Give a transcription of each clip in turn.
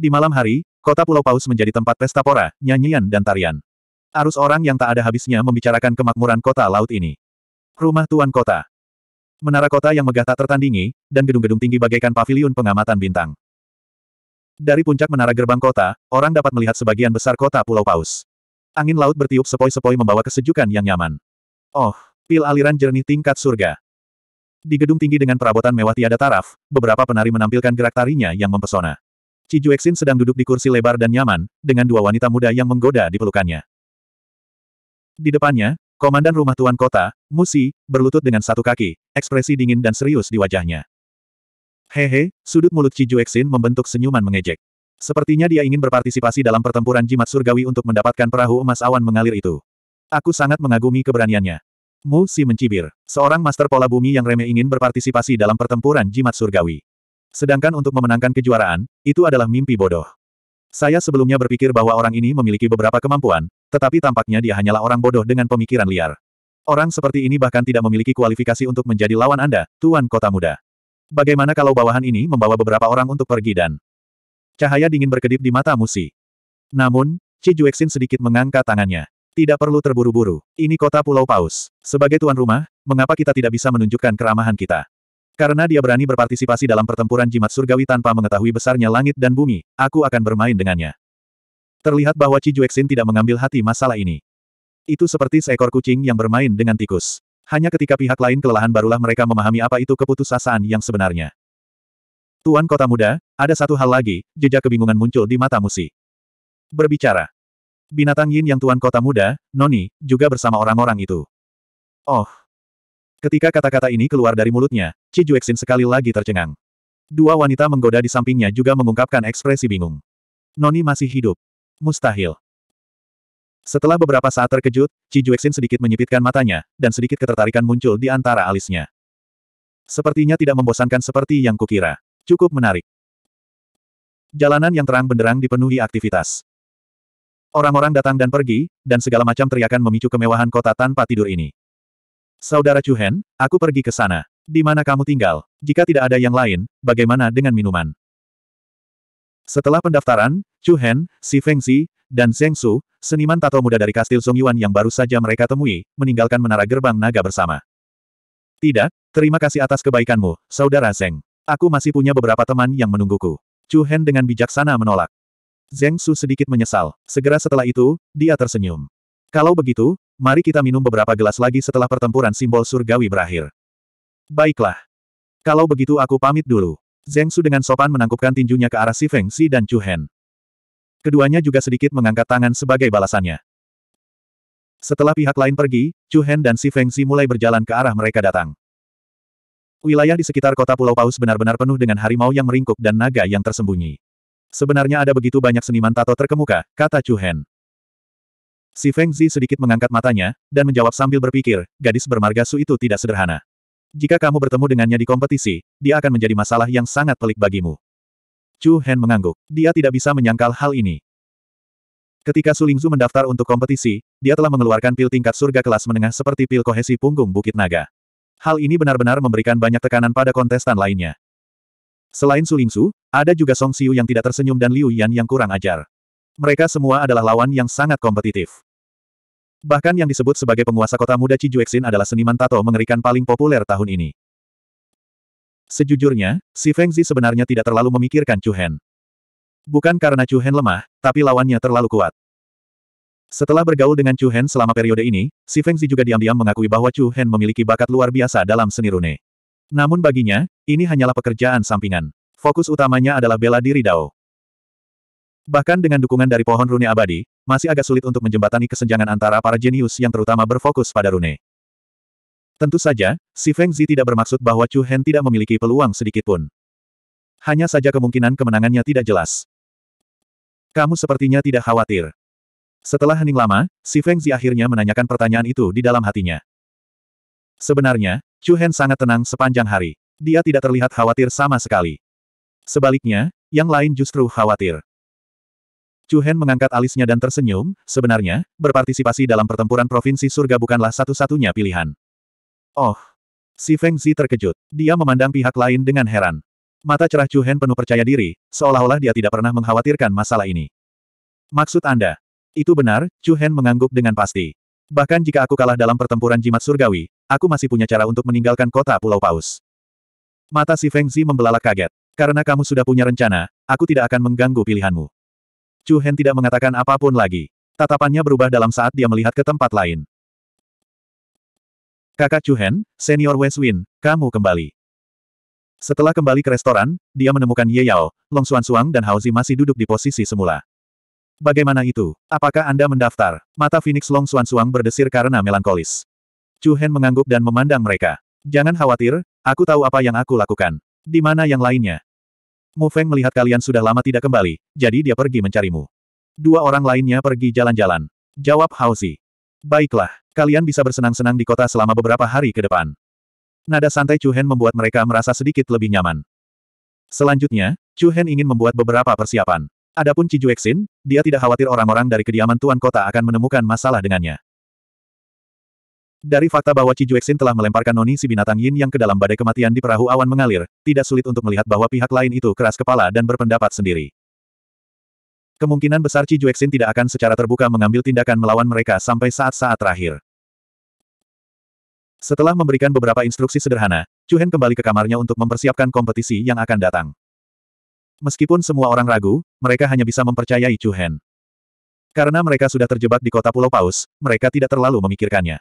Di malam hari, kota Pulau Paus menjadi tempat pesta pora, nyanyian dan tarian. Arus orang yang tak ada habisnya membicarakan kemakmuran kota laut ini. Rumah Tuan Kota Menara kota yang megah tak tertandingi, dan gedung-gedung tinggi bagaikan pavilion pengamatan bintang. Dari puncak menara gerbang kota, orang dapat melihat sebagian besar kota Pulau Paus. Angin laut bertiup sepoi-sepoi membawa kesejukan yang nyaman. Oh, pil aliran jernih tingkat surga. Di gedung tinggi dengan perabotan mewah tiada taraf, beberapa penari menampilkan gerak tarinya yang mempesona. Juexin sedang duduk di kursi lebar dan nyaman, dengan dua wanita muda yang menggoda di pelukannya. Di depannya, komandan rumah tuan kota, Musi, berlutut dengan satu kaki, ekspresi dingin dan serius di wajahnya. Hehe, sudut mulut Juexin membentuk senyuman mengejek. Sepertinya dia ingin berpartisipasi dalam pertempuran jimat surgawi untuk mendapatkan perahu emas awan mengalir itu. Aku sangat mengagumi keberaniannya. Musi mencibir. Seorang master pola bumi yang remeh ingin berpartisipasi dalam pertempuran jimat surgawi. Sedangkan untuk memenangkan kejuaraan, itu adalah mimpi bodoh. Saya sebelumnya berpikir bahwa orang ini memiliki beberapa kemampuan, tetapi tampaknya dia hanyalah orang bodoh dengan pemikiran liar. Orang seperti ini bahkan tidak memiliki kualifikasi untuk menjadi lawan Anda, Tuan Kota Muda. Bagaimana kalau bawahan ini membawa beberapa orang untuk pergi dan cahaya dingin berkedip di mata Musi. Namun, Ci Juexin sedikit mengangkat tangannya. Tidak perlu terburu-buru, ini kota Pulau Paus. Sebagai tuan rumah, mengapa kita tidak bisa menunjukkan keramahan kita? Karena dia berani berpartisipasi dalam pertempuran jimat surgawi tanpa mengetahui besarnya langit dan bumi, aku akan bermain dengannya. Terlihat bahwa Ci Juexin tidak mengambil hati masalah ini. Itu seperti seekor kucing yang bermain dengan tikus. Hanya ketika pihak lain kelelahan barulah mereka memahami apa itu keputusasaan yang sebenarnya. Tuan Kota Muda, ada satu hal lagi, jejak kebingungan muncul di mata Musi. Berbicara. Binatang Yin yang Tuan Kota Muda, Noni, juga bersama orang-orang itu. Oh, Ketika kata-kata ini keluar dari mulutnya, Ci Juexin sekali lagi tercengang. Dua wanita menggoda di sampingnya juga mengungkapkan ekspresi bingung. Noni masih hidup. Mustahil. Setelah beberapa saat terkejut, Ci Juexin sedikit menyipitkan matanya, dan sedikit ketertarikan muncul di antara alisnya. Sepertinya tidak membosankan seperti yang kukira. Cukup menarik. Jalanan yang terang benderang dipenuhi aktivitas. Orang-orang datang dan pergi, dan segala macam teriakan memicu kemewahan kota tanpa tidur ini. Saudara Chuhen, aku pergi ke sana. Di mana kamu tinggal? Jika tidak ada yang lain, bagaimana dengan minuman? Setelah pendaftaran, Chu Hen, Si Feng Xi, dan Zheng Su, seniman tato muda dari kastil Song Yuan yang baru saja mereka temui, meninggalkan menara gerbang naga bersama. Tidak, terima kasih atas kebaikanmu, Saudara Zheng. Aku masih punya beberapa teman yang menungguku. Chu Hen dengan bijaksana menolak. Zheng Su sedikit menyesal. Segera setelah itu, dia tersenyum. Kalau begitu, mari kita minum beberapa gelas lagi setelah pertempuran simbol surgawi berakhir. Baiklah. Kalau begitu aku pamit dulu. Zeng Su dengan sopan menangkupkan tinjunya ke arah Si Feng Si dan Chu Hen. Keduanya juga sedikit mengangkat tangan sebagai balasannya. Setelah pihak lain pergi, Chu Hen dan Si Feng Si mulai berjalan ke arah mereka datang. Wilayah di sekitar kota Pulau Paus benar-benar penuh dengan harimau yang meringkuk dan naga yang tersembunyi. Sebenarnya ada begitu banyak seniman tato terkemuka, kata Chu Hen. Si Feng Zi sedikit mengangkat matanya, dan menjawab sambil berpikir, gadis bermarga Su itu tidak sederhana. Jika kamu bertemu dengannya di kompetisi, dia akan menjadi masalah yang sangat pelik bagimu. Chu Hen mengangguk. Dia tidak bisa menyangkal hal ini. Ketika Su Lingzu mendaftar untuk kompetisi, dia telah mengeluarkan pil tingkat surga kelas menengah seperti pil kohesi punggung Bukit Naga. Hal ini benar-benar memberikan banyak tekanan pada kontestan lainnya. Selain Su Lingzu, ada juga Song Xiu yang tidak tersenyum dan Liu Yan yang kurang ajar. Mereka semua adalah lawan yang sangat kompetitif. Bahkan yang disebut sebagai penguasa kota muda Cijuexin adalah seniman tato mengerikan paling populer tahun ini. Sejujurnya, si Fengzi sebenarnya tidak terlalu memikirkan Chu Hen. Bukan karena Chu Hen lemah, tapi lawannya terlalu kuat. Setelah bergaul dengan Chu Hen selama periode ini, si Fengzi juga diam-diam mengakui bahwa Chu Hen memiliki bakat luar biasa dalam seni rune. Namun baginya, ini hanyalah pekerjaan sampingan. Fokus utamanya adalah bela diri Dao. Bahkan dengan dukungan dari pohon rune abadi, masih agak sulit untuk menjembatani kesenjangan antara para jenius yang terutama berfokus pada rune. Tentu saja, si Feng Zi tidak bermaksud bahwa Chu Hen tidak memiliki peluang sedikitpun. Hanya saja kemungkinan kemenangannya tidak jelas. Kamu sepertinya tidak khawatir. Setelah hening lama, si Feng Zi akhirnya menanyakan pertanyaan itu di dalam hatinya. Sebenarnya, Chu Hen sangat tenang sepanjang hari. Dia tidak terlihat khawatir sama sekali. Sebaliknya, yang lain justru khawatir. Chu Hen mengangkat alisnya dan tersenyum, sebenarnya, berpartisipasi dalam pertempuran provinsi surga bukanlah satu-satunya pilihan. Oh! Si Feng Zi terkejut. Dia memandang pihak lain dengan heran. Mata cerah Chu Hen penuh percaya diri, seolah-olah dia tidak pernah mengkhawatirkan masalah ini. Maksud Anda? Itu benar, Chu Hen mengangguk dengan pasti. Bahkan jika aku kalah dalam pertempuran jimat surgawi, aku masih punya cara untuk meninggalkan kota Pulau Paus. Mata si Feng Zi membelalak kaget. Karena kamu sudah punya rencana, aku tidak akan mengganggu pilihanmu. Chu Hen tidak mengatakan apapun lagi. Tatapannya berubah dalam saat dia melihat ke tempat lain. Kakak Chu Hen, senior Westwin, kamu kembali. Setelah kembali ke restoran, dia menemukan Ye Yao, Long Xuan Suang dan Hauzi masih duduk di posisi semula. Bagaimana itu? Apakah Anda mendaftar? Mata Phoenix Long Xuan Suang berdesir karena melankolis. Chu Hen mengangguk dan memandang mereka. Jangan khawatir, aku tahu apa yang aku lakukan. Di mana yang lainnya? Mu Feng melihat kalian sudah lama tidak kembali, jadi dia pergi mencarimu. Dua orang lainnya pergi jalan-jalan. Jawab Hausi. Baiklah, kalian bisa bersenang-senang di kota selama beberapa hari ke depan. Nada santai Chu Hen membuat mereka merasa sedikit lebih nyaman. Selanjutnya, Chu Hen ingin membuat beberapa persiapan. Adapun Cijuexin, dia tidak khawatir orang-orang dari kediaman tuan kota akan menemukan masalah dengannya. Dari fakta bahwa Cijuexin telah melemparkan noni si binatang yin yang ke dalam badai kematian di perahu awan mengalir, tidak sulit untuk melihat bahwa pihak lain itu keras kepala dan berpendapat sendiri. Kemungkinan besar Cijuexin tidak akan secara terbuka mengambil tindakan melawan mereka sampai saat-saat terakhir. Setelah memberikan beberapa instruksi sederhana, Chuhen kembali ke kamarnya untuk mempersiapkan kompetisi yang akan datang. Meskipun semua orang ragu, mereka hanya bisa mempercayai Chuhen. Karena mereka sudah terjebak di kota Pulau Paus, mereka tidak terlalu memikirkannya.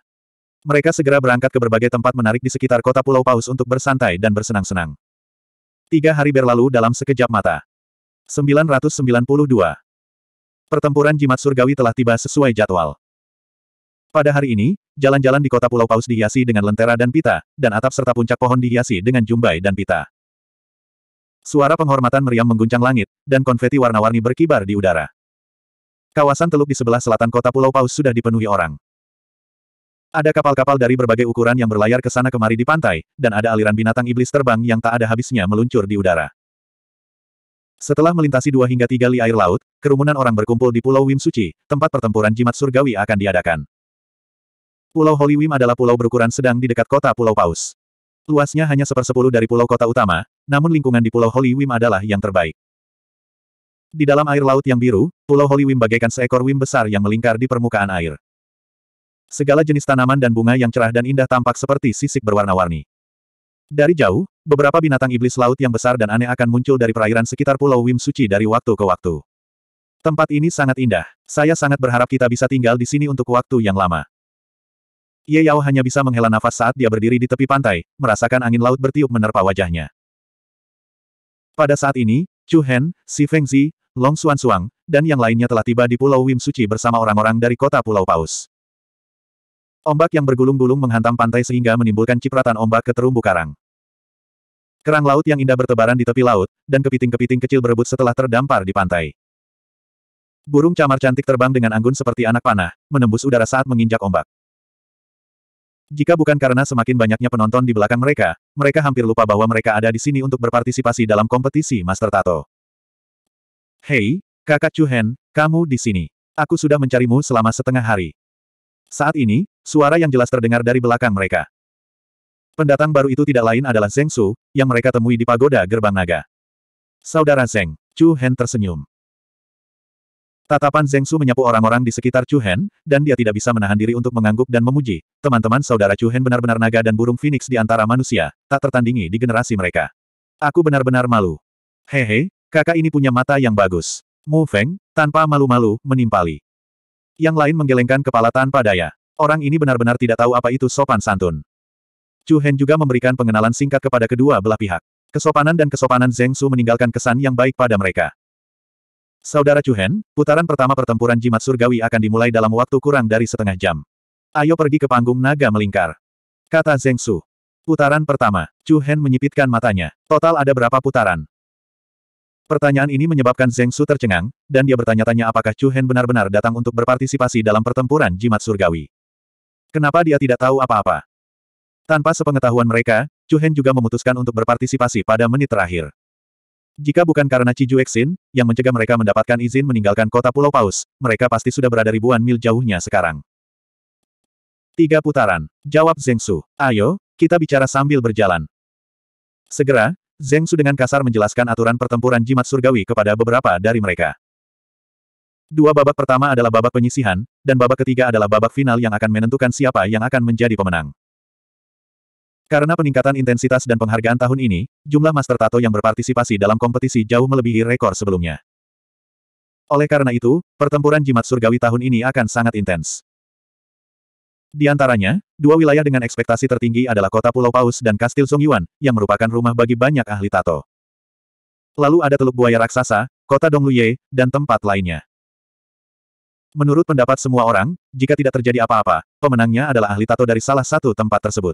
Mereka segera berangkat ke berbagai tempat menarik di sekitar kota Pulau Paus untuk bersantai dan bersenang-senang. Tiga hari berlalu dalam sekejap mata. 992. Pertempuran jimat surgawi telah tiba sesuai jadwal. Pada hari ini, jalan-jalan di kota Pulau Paus dihiasi dengan lentera dan pita, dan atap serta puncak pohon dihiasi dengan jumbai dan pita. Suara penghormatan meriam mengguncang langit, dan konfeti warna-warni berkibar di udara. Kawasan teluk di sebelah selatan kota Pulau Paus sudah dipenuhi orang. Ada kapal-kapal dari berbagai ukuran yang berlayar ke sana kemari di pantai, dan ada aliran binatang iblis terbang yang tak ada habisnya meluncur di udara. Setelah melintasi dua hingga tiga li air laut, kerumunan orang berkumpul di Pulau Wim Suci, tempat pertempuran jimat surgawi akan diadakan. Pulau Holy Wim adalah pulau berukuran sedang di dekat kota Pulau Paus. Luasnya hanya sepersepuluh dari pulau kota utama, namun lingkungan di Pulau Holy Wim adalah yang terbaik. Di dalam air laut yang biru, Pulau Holy Wim bagaikan seekor wim besar yang melingkar di permukaan air. Segala jenis tanaman dan bunga yang cerah dan indah tampak seperti sisik berwarna-warni. Dari jauh, beberapa binatang iblis laut yang besar dan aneh akan muncul dari perairan sekitar Pulau Wim Suci dari waktu ke waktu. Tempat ini sangat indah. Saya sangat berharap kita bisa tinggal di sini untuk waktu yang lama. Ye Yao hanya bisa menghela nafas saat dia berdiri di tepi pantai, merasakan angin laut bertiup menerpa wajahnya. Pada saat ini, Chu Hen, Si Fengzi, Long Xuan Suang, dan yang lainnya telah tiba di Pulau Wim Suci bersama orang-orang dari kota Pulau Paus. Ombak yang bergulung-gulung menghantam pantai sehingga menimbulkan cipratan ombak ke terumbu karang. Kerang laut yang indah bertebaran di tepi laut, dan kepiting-kepiting kecil berebut setelah terdampar di pantai. Burung camar cantik terbang dengan anggun seperti anak panah, menembus udara saat menginjak ombak. Jika bukan karena semakin banyaknya penonton di belakang mereka, mereka hampir lupa bahwa mereka ada di sini untuk berpartisipasi dalam kompetisi Master Tato. Hei, kakak Chu Hen, kamu di sini. Aku sudah mencarimu selama setengah hari. Saat ini, suara yang jelas terdengar dari belakang mereka. Pendatang baru itu tidak lain adalah Zeng Su, yang mereka temui di pagoda gerbang naga. Saudara Zeng, Chu Hen tersenyum. Tatapan Zeng Su menyapu orang-orang di sekitar Chu Hen, dan dia tidak bisa menahan diri untuk mengangguk dan memuji. Teman-teman saudara Chu Hen benar-benar naga dan burung phoenix di antara manusia, tak tertandingi di generasi mereka. Aku benar-benar malu. Hehe, kakak ini punya mata yang bagus. Mu Feng, tanpa malu-malu, menimpali. Yang lain menggelengkan kepala tanpa daya. Orang ini benar-benar tidak tahu apa itu sopan santun. Chu Hen juga memberikan pengenalan singkat kepada kedua belah pihak. Kesopanan dan kesopanan Zeng Su meninggalkan kesan yang baik pada mereka. Saudara Chu Hen, putaran pertama pertempuran jimat surgawi akan dimulai dalam waktu kurang dari setengah jam. Ayo pergi ke panggung naga melingkar. Kata Zeng Su. Putaran pertama, Chu Hen menyipitkan matanya. Total ada berapa putaran? Pertanyaan ini menyebabkan Zeng Su tercengang, dan dia bertanya-tanya apakah Chu Hen benar-benar datang untuk berpartisipasi dalam pertempuran jimat surgawi. Kenapa dia tidak tahu apa-apa? Tanpa sepengetahuan mereka, Chu Hen juga memutuskan untuk berpartisipasi pada menit terakhir. Jika bukan karena Ciju Exin, yang mencegah mereka mendapatkan izin meninggalkan kota Pulau Paus, mereka pasti sudah berada ribuan mil jauhnya sekarang. Tiga putaran. Jawab Zeng Su. Ayo, kita bicara sambil berjalan. Segera, Zeng Su dengan kasar menjelaskan aturan pertempuran jimat surgawi kepada beberapa dari mereka. Dua babak pertama adalah babak penyisihan, dan babak ketiga adalah babak final yang akan menentukan siapa yang akan menjadi pemenang. Karena peningkatan intensitas dan penghargaan tahun ini, jumlah Master Tato yang berpartisipasi dalam kompetisi jauh melebihi rekor sebelumnya. Oleh karena itu, pertempuran jimat surgawi tahun ini akan sangat intens. Di antaranya, dua wilayah dengan ekspektasi tertinggi adalah kota Pulau Paus dan Kastil Songyuan, yang merupakan rumah bagi banyak ahli tato. Lalu ada Teluk Buaya Raksasa, kota Dongluye, dan tempat lainnya. Menurut pendapat semua orang, jika tidak terjadi apa-apa, pemenangnya adalah ahli tato dari salah satu tempat tersebut.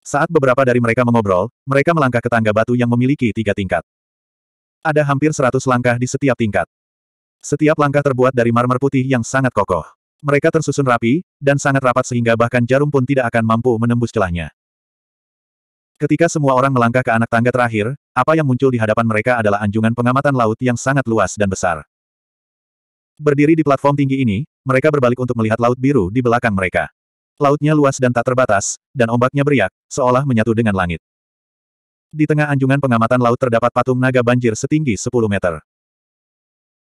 Saat beberapa dari mereka mengobrol, mereka melangkah ke tangga batu yang memiliki tiga tingkat. Ada hampir seratus langkah di setiap tingkat. Setiap langkah terbuat dari marmer putih yang sangat kokoh. Mereka tersusun rapi, dan sangat rapat sehingga bahkan jarum pun tidak akan mampu menembus celahnya. Ketika semua orang melangkah ke anak tangga terakhir, apa yang muncul di hadapan mereka adalah anjungan pengamatan laut yang sangat luas dan besar. Berdiri di platform tinggi ini, mereka berbalik untuk melihat laut biru di belakang mereka. Lautnya luas dan tak terbatas, dan ombaknya beriak, seolah menyatu dengan langit. Di tengah anjungan pengamatan laut terdapat patung naga banjir setinggi 10 meter.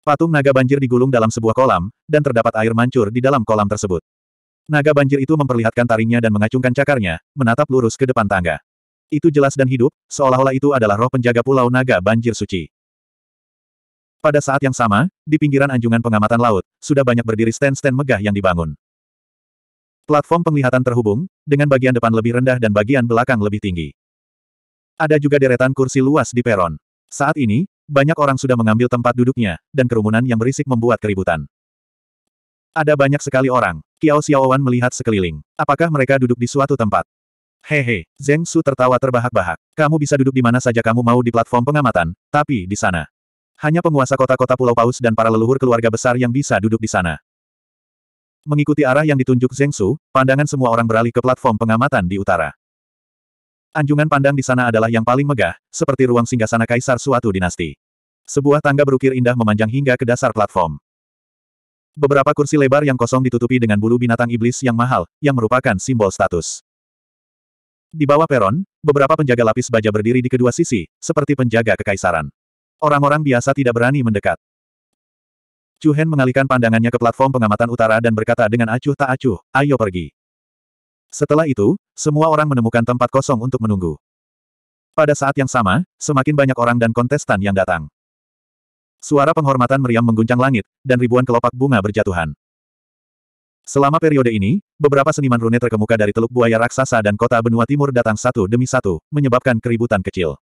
Patung naga banjir digulung dalam sebuah kolam, dan terdapat air mancur di dalam kolam tersebut. Naga banjir itu memperlihatkan taringnya dan mengacungkan cakarnya, menatap lurus ke depan tangga. Itu jelas dan hidup, seolah-olah itu adalah roh penjaga pulau naga banjir suci. Pada saat yang sama, di pinggiran anjungan pengamatan laut, sudah banyak berdiri stand-stand megah yang dibangun. Platform penglihatan terhubung, dengan bagian depan lebih rendah dan bagian belakang lebih tinggi. Ada juga deretan kursi luas di peron. Saat ini, banyak orang sudah mengambil tempat duduknya, dan kerumunan yang berisik membuat keributan. Ada banyak sekali orang. Kiao Xiaowan melihat sekeliling. Apakah mereka duduk di suatu tempat? Hehe, Zeng Su tertawa terbahak-bahak. Kamu bisa duduk di mana saja kamu mau di platform pengamatan, tapi di sana. Hanya penguasa kota-kota Pulau Paus dan para leluhur keluarga besar yang bisa duduk di sana. Mengikuti arah yang ditunjuk Zeng Su, pandangan semua orang beralih ke platform pengamatan di utara. Anjungan pandang di sana adalah yang paling megah, seperti ruang singgasana kaisar suatu dinasti. Sebuah tangga berukir indah memanjang hingga ke dasar platform. Beberapa kursi lebar yang kosong ditutupi dengan bulu binatang iblis yang mahal, yang merupakan simbol status. Di bawah peron, beberapa penjaga lapis baja berdiri di kedua sisi, seperti penjaga kekaisaran. Orang-orang biasa tidak berani mendekat. Chu Hen mengalihkan pandangannya ke platform pengamatan utara dan berkata dengan acuh tak acuh, ayo pergi. Setelah itu, semua orang menemukan tempat kosong untuk menunggu. Pada saat yang sama, semakin banyak orang dan kontestan yang datang. Suara penghormatan meriam mengguncang langit, dan ribuan kelopak bunga berjatuhan. Selama periode ini, beberapa seniman rune terkemuka dari Teluk Buaya Raksasa dan kota benua timur datang satu demi satu, menyebabkan keributan kecil.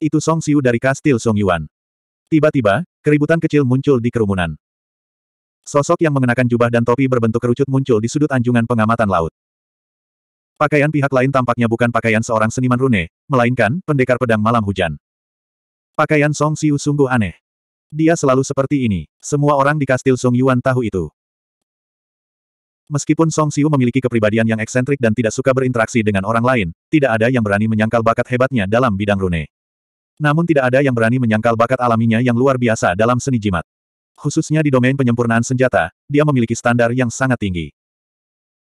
Itu Song Siu dari Kastil Song Yuan. Tiba-tiba, keributan kecil muncul di kerumunan. Sosok yang mengenakan jubah dan topi berbentuk kerucut muncul di sudut anjungan pengamatan laut. Pakaian pihak lain tampaknya bukan pakaian seorang seniman rune, melainkan pendekar pedang malam hujan. Pakaian Song Siu sungguh aneh. Dia selalu seperti ini, semua orang di kastil Song Yuan tahu itu. Meskipun Song Siu memiliki kepribadian yang eksentrik dan tidak suka berinteraksi dengan orang lain, tidak ada yang berani menyangkal bakat hebatnya dalam bidang rune. Namun tidak ada yang berani menyangkal bakat alaminya yang luar biasa dalam seni jimat. Khususnya di domain penyempurnaan senjata, dia memiliki standar yang sangat tinggi.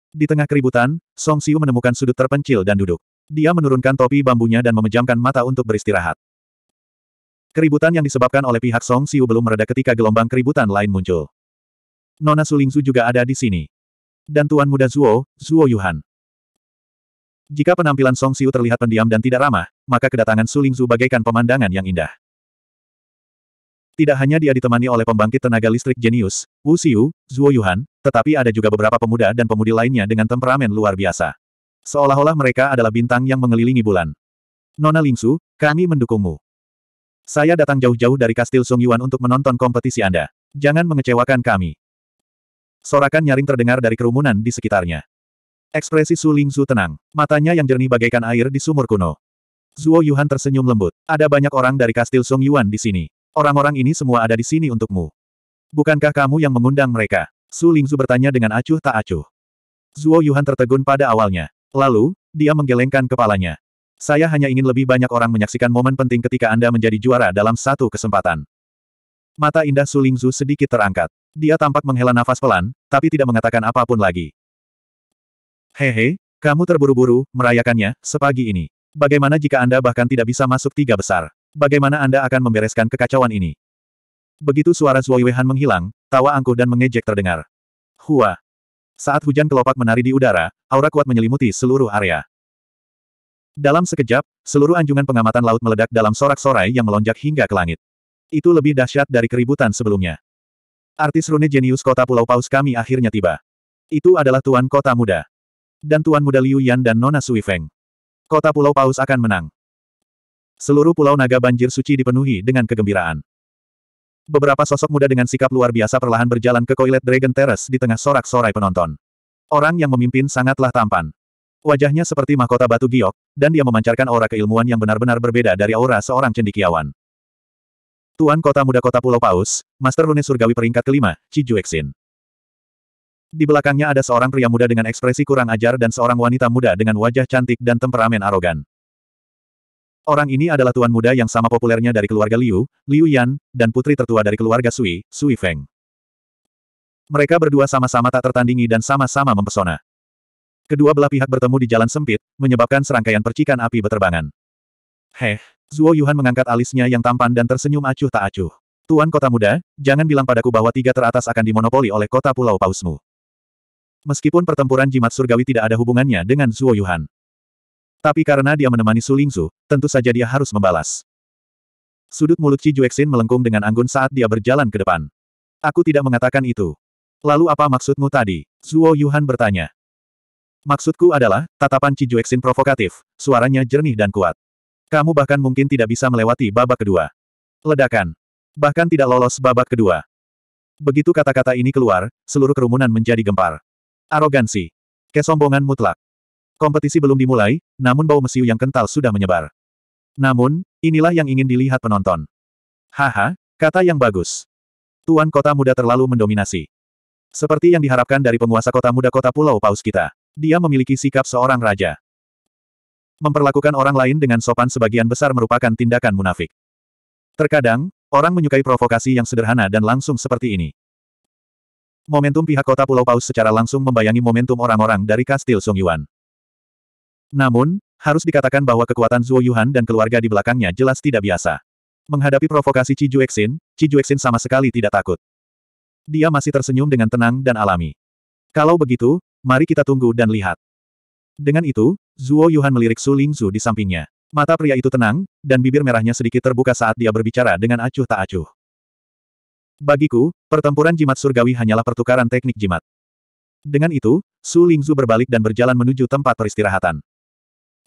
Di tengah keributan, Song Xiu menemukan sudut terpencil dan duduk. Dia menurunkan topi bambunya dan memejamkan mata untuk beristirahat. Keributan yang disebabkan oleh pihak Song Xiu belum mereda ketika gelombang keributan lain muncul. Nona Sulingzu juga ada di sini. Dan Tuan Muda Zuo, Zuo Yuhan. Jika penampilan Song Xiu terlihat pendiam dan tidak ramah, maka kedatangan Sulingzu bagaikan pemandangan yang indah. Tidak hanya dia ditemani oleh pembangkit tenaga listrik jenius, Wu Xiu, Zhuo Yuhan, tetapi ada juga beberapa pemuda dan pemudi lainnya dengan temperamen luar biasa. Seolah-olah mereka adalah bintang yang mengelilingi bulan. Nona Lingsu, kami mendukungmu. Saya datang jauh-jauh dari Kastil Song Yuan untuk menonton kompetisi Anda. Jangan mengecewakan kami. Sorakan nyaring terdengar dari kerumunan di sekitarnya. Ekspresi Su Lingsu tenang. Matanya yang jernih bagaikan air di sumur kuno. Zuo Yuhan tersenyum lembut. Ada banyak orang dari Kastil Song Yuan di sini. Orang-orang ini semua ada di sini untukmu. Bukankah kamu yang mengundang mereka? Su Lingzu bertanya dengan acuh tak acuh. Zuo Yuhan tertegun pada awalnya. Lalu, dia menggelengkan kepalanya. Saya hanya ingin lebih banyak orang menyaksikan momen penting ketika Anda menjadi juara dalam satu kesempatan. Mata indah Su Lingzu sedikit terangkat. Dia tampak menghela nafas pelan, tapi tidak mengatakan apapun lagi. Hehe, kamu terburu-buru, merayakannya, sepagi ini. Bagaimana jika Anda bahkan tidak bisa masuk tiga besar? Bagaimana Anda akan membereskan kekacauan ini? Begitu suara Zuoyuehan menghilang, tawa angkuh dan mengejek terdengar. Hua! Saat hujan kelopak menari di udara, aura kuat menyelimuti seluruh area. Dalam sekejap, seluruh anjungan pengamatan laut meledak dalam sorak-sorai yang melonjak hingga ke langit. Itu lebih dahsyat dari keributan sebelumnya. Artis rune jenius kota Pulau Paus kami akhirnya tiba. Itu adalah Tuan Kota Muda. Dan Tuan Muda Liu Yan dan Nona Sui Feng. Kota Pulau Paus akan menang. Seluruh pulau naga banjir suci dipenuhi dengan kegembiraan. Beberapa sosok muda dengan sikap luar biasa perlahan berjalan ke Koilet Dragon Terrace di tengah sorak-sorai penonton. Orang yang memimpin sangatlah tampan. Wajahnya seperti mahkota batu giok, dan dia memancarkan aura keilmuan yang benar-benar berbeda dari aura seorang cendikiawan. Tuan Kota Muda Kota Pulau Paus, Master Rune Surgawi peringkat kelima, Cijueksin. Di belakangnya ada seorang pria muda dengan ekspresi kurang ajar dan seorang wanita muda dengan wajah cantik dan temperamen arogan. Orang ini adalah tuan muda yang sama populernya dari keluarga Liu, Liu Yan, dan putri tertua dari keluarga Sui, Sui Feng. Mereka berdua sama-sama tak tertandingi dan sama-sama mempesona. Kedua belah pihak bertemu di jalan sempit, menyebabkan serangkaian percikan api berterbangan. Heh, Zuo Yuhan mengangkat alisnya yang tampan dan tersenyum acuh tak acuh. Tuan kota muda, jangan bilang padaku bahwa tiga teratas akan dimonopoli oleh kota Pulau Pausmu. Meskipun pertempuran jimat surgawi tidak ada hubungannya dengan Zuo Yuhan. Tapi karena dia menemani Su Lingzu, tentu saja dia harus membalas. Sudut mulut Ci Juexin melengkung dengan anggun saat dia berjalan ke depan. Aku tidak mengatakan itu. Lalu apa maksudmu tadi? Zuo Yuhan bertanya. Maksudku adalah, tatapan Ci Juexin provokatif, suaranya jernih dan kuat. Kamu bahkan mungkin tidak bisa melewati babak kedua. Ledakan. Bahkan tidak lolos babak kedua. Begitu kata-kata ini keluar, seluruh kerumunan menjadi gempar. Arogansi. Kesombongan mutlak. Kompetisi belum dimulai, namun bau mesiu yang kental sudah menyebar. Namun, inilah yang ingin dilihat penonton. Haha, kata yang bagus. Tuan kota muda terlalu mendominasi. Seperti yang diharapkan dari penguasa kota muda kota Pulau Paus kita. Dia memiliki sikap seorang raja. Memperlakukan orang lain dengan sopan sebagian besar merupakan tindakan munafik. Terkadang, orang menyukai provokasi yang sederhana dan langsung seperti ini. Momentum pihak kota Pulau Paus secara langsung membayangi momentum orang-orang dari Kastil Yuan. Namun, harus dikatakan bahwa kekuatan Zuo Yuhan dan keluarga di belakangnya jelas tidak biasa. Menghadapi provokasi Ci Juexin, Ci Juexin sama sekali tidak takut. Dia masih tersenyum dengan tenang dan alami. Kalau begitu, mari kita tunggu dan lihat. Dengan itu, Zuo Yuhan melirik Su Lingzu di sampingnya. Mata pria itu tenang, dan bibir merahnya sedikit terbuka saat dia berbicara dengan acuh tak acuh. Bagiku, pertempuran jimat surgawi hanyalah pertukaran teknik jimat. Dengan itu, Su Lingzu berbalik dan berjalan menuju tempat peristirahatan.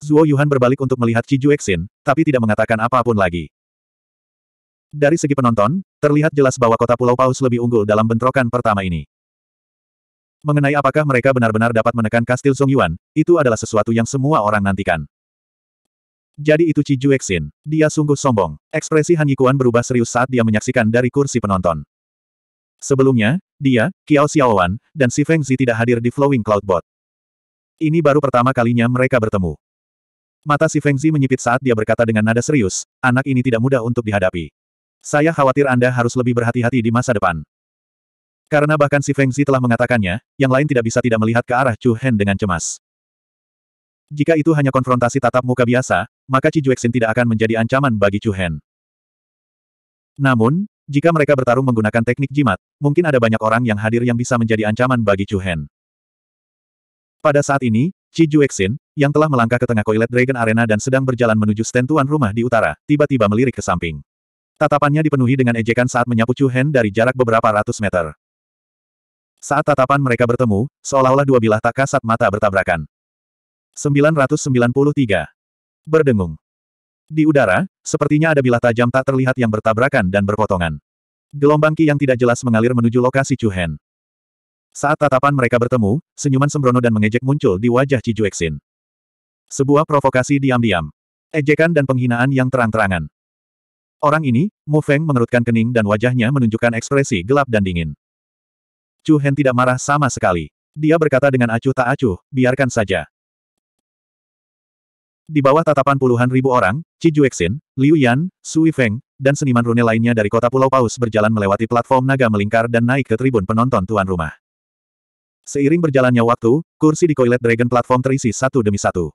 Zuo Yuhan berbalik untuk melihat Qi Juexin, tapi tidak mengatakan apapun lagi. Dari segi penonton, terlihat jelas bahwa kota Pulau Paus lebih unggul dalam bentrokan pertama ini. Mengenai apakah mereka benar-benar dapat menekan kastil Song Yuan, itu adalah sesuatu yang semua orang nantikan. Jadi itu Qi Juexin. Dia sungguh sombong. Ekspresi Han Yikuan berubah serius saat dia menyaksikan dari kursi penonton. Sebelumnya, dia, Qiao Xiaowan, dan Si Feng Zi tidak hadir di Flowing Cloud Bot. Ini baru pertama kalinya mereka bertemu. Mata si Fengzi menyipit saat dia berkata dengan nada serius, anak ini tidak mudah untuk dihadapi. Saya khawatir Anda harus lebih berhati-hati di masa depan. Karena bahkan si Fengzi telah mengatakannya, yang lain tidak bisa tidak melihat ke arah Chu Hen dengan cemas. Jika itu hanya konfrontasi tatap muka biasa, maka Ci Juexin tidak akan menjadi ancaman bagi Chu Hen. Namun, jika mereka bertarung menggunakan teknik jimat, mungkin ada banyak orang yang hadir yang bisa menjadi ancaman bagi Chu Hen. Pada saat ini, Ji Juexin, yang telah melangkah ke tengah koilet Dragon Arena dan sedang berjalan menuju stand tuan rumah di utara, tiba-tiba melirik ke samping. Tatapannya dipenuhi dengan ejekan saat menyapu Chu Hen dari jarak beberapa ratus meter. Saat tatapan mereka bertemu, seolah-olah dua bilah tak kasat mata bertabrakan. 993. Berdengung. Di udara, sepertinya ada bilah tajam tak terlihat yang bertabrakan dan berpotongan. Gelombang Ki yang tidak jelas mengalir menuju lokasi Chu Hen. Saat tatapan mereka bertemu, senyuman sembrono dan mengejek muncul di wajah Cijuexin. Sebuah provokasi diam-diam. Ejekan dan penghinaan yang terang-terangan. Orang ini, Mu Feng mengerutkan kening dan wajahnya menunjukkan ekspresi gelap dan dingin. Chu Hen tidak marah sama sekali. Dia berkata dengan acuh tak acuh, biarkan saja. Di bawah tatapan puluhan ribu orang, Ci Juexin, Liu Yan, Sui Feng, dan seniman rune lainnya dari kota Pulau Paus berjalan melewati platform naga melingkar dan naik ke tribun penonton tuan rumah. Seiring berjalannya waktu, kursi di Coilet Dragon Platform terisi satu demi satu.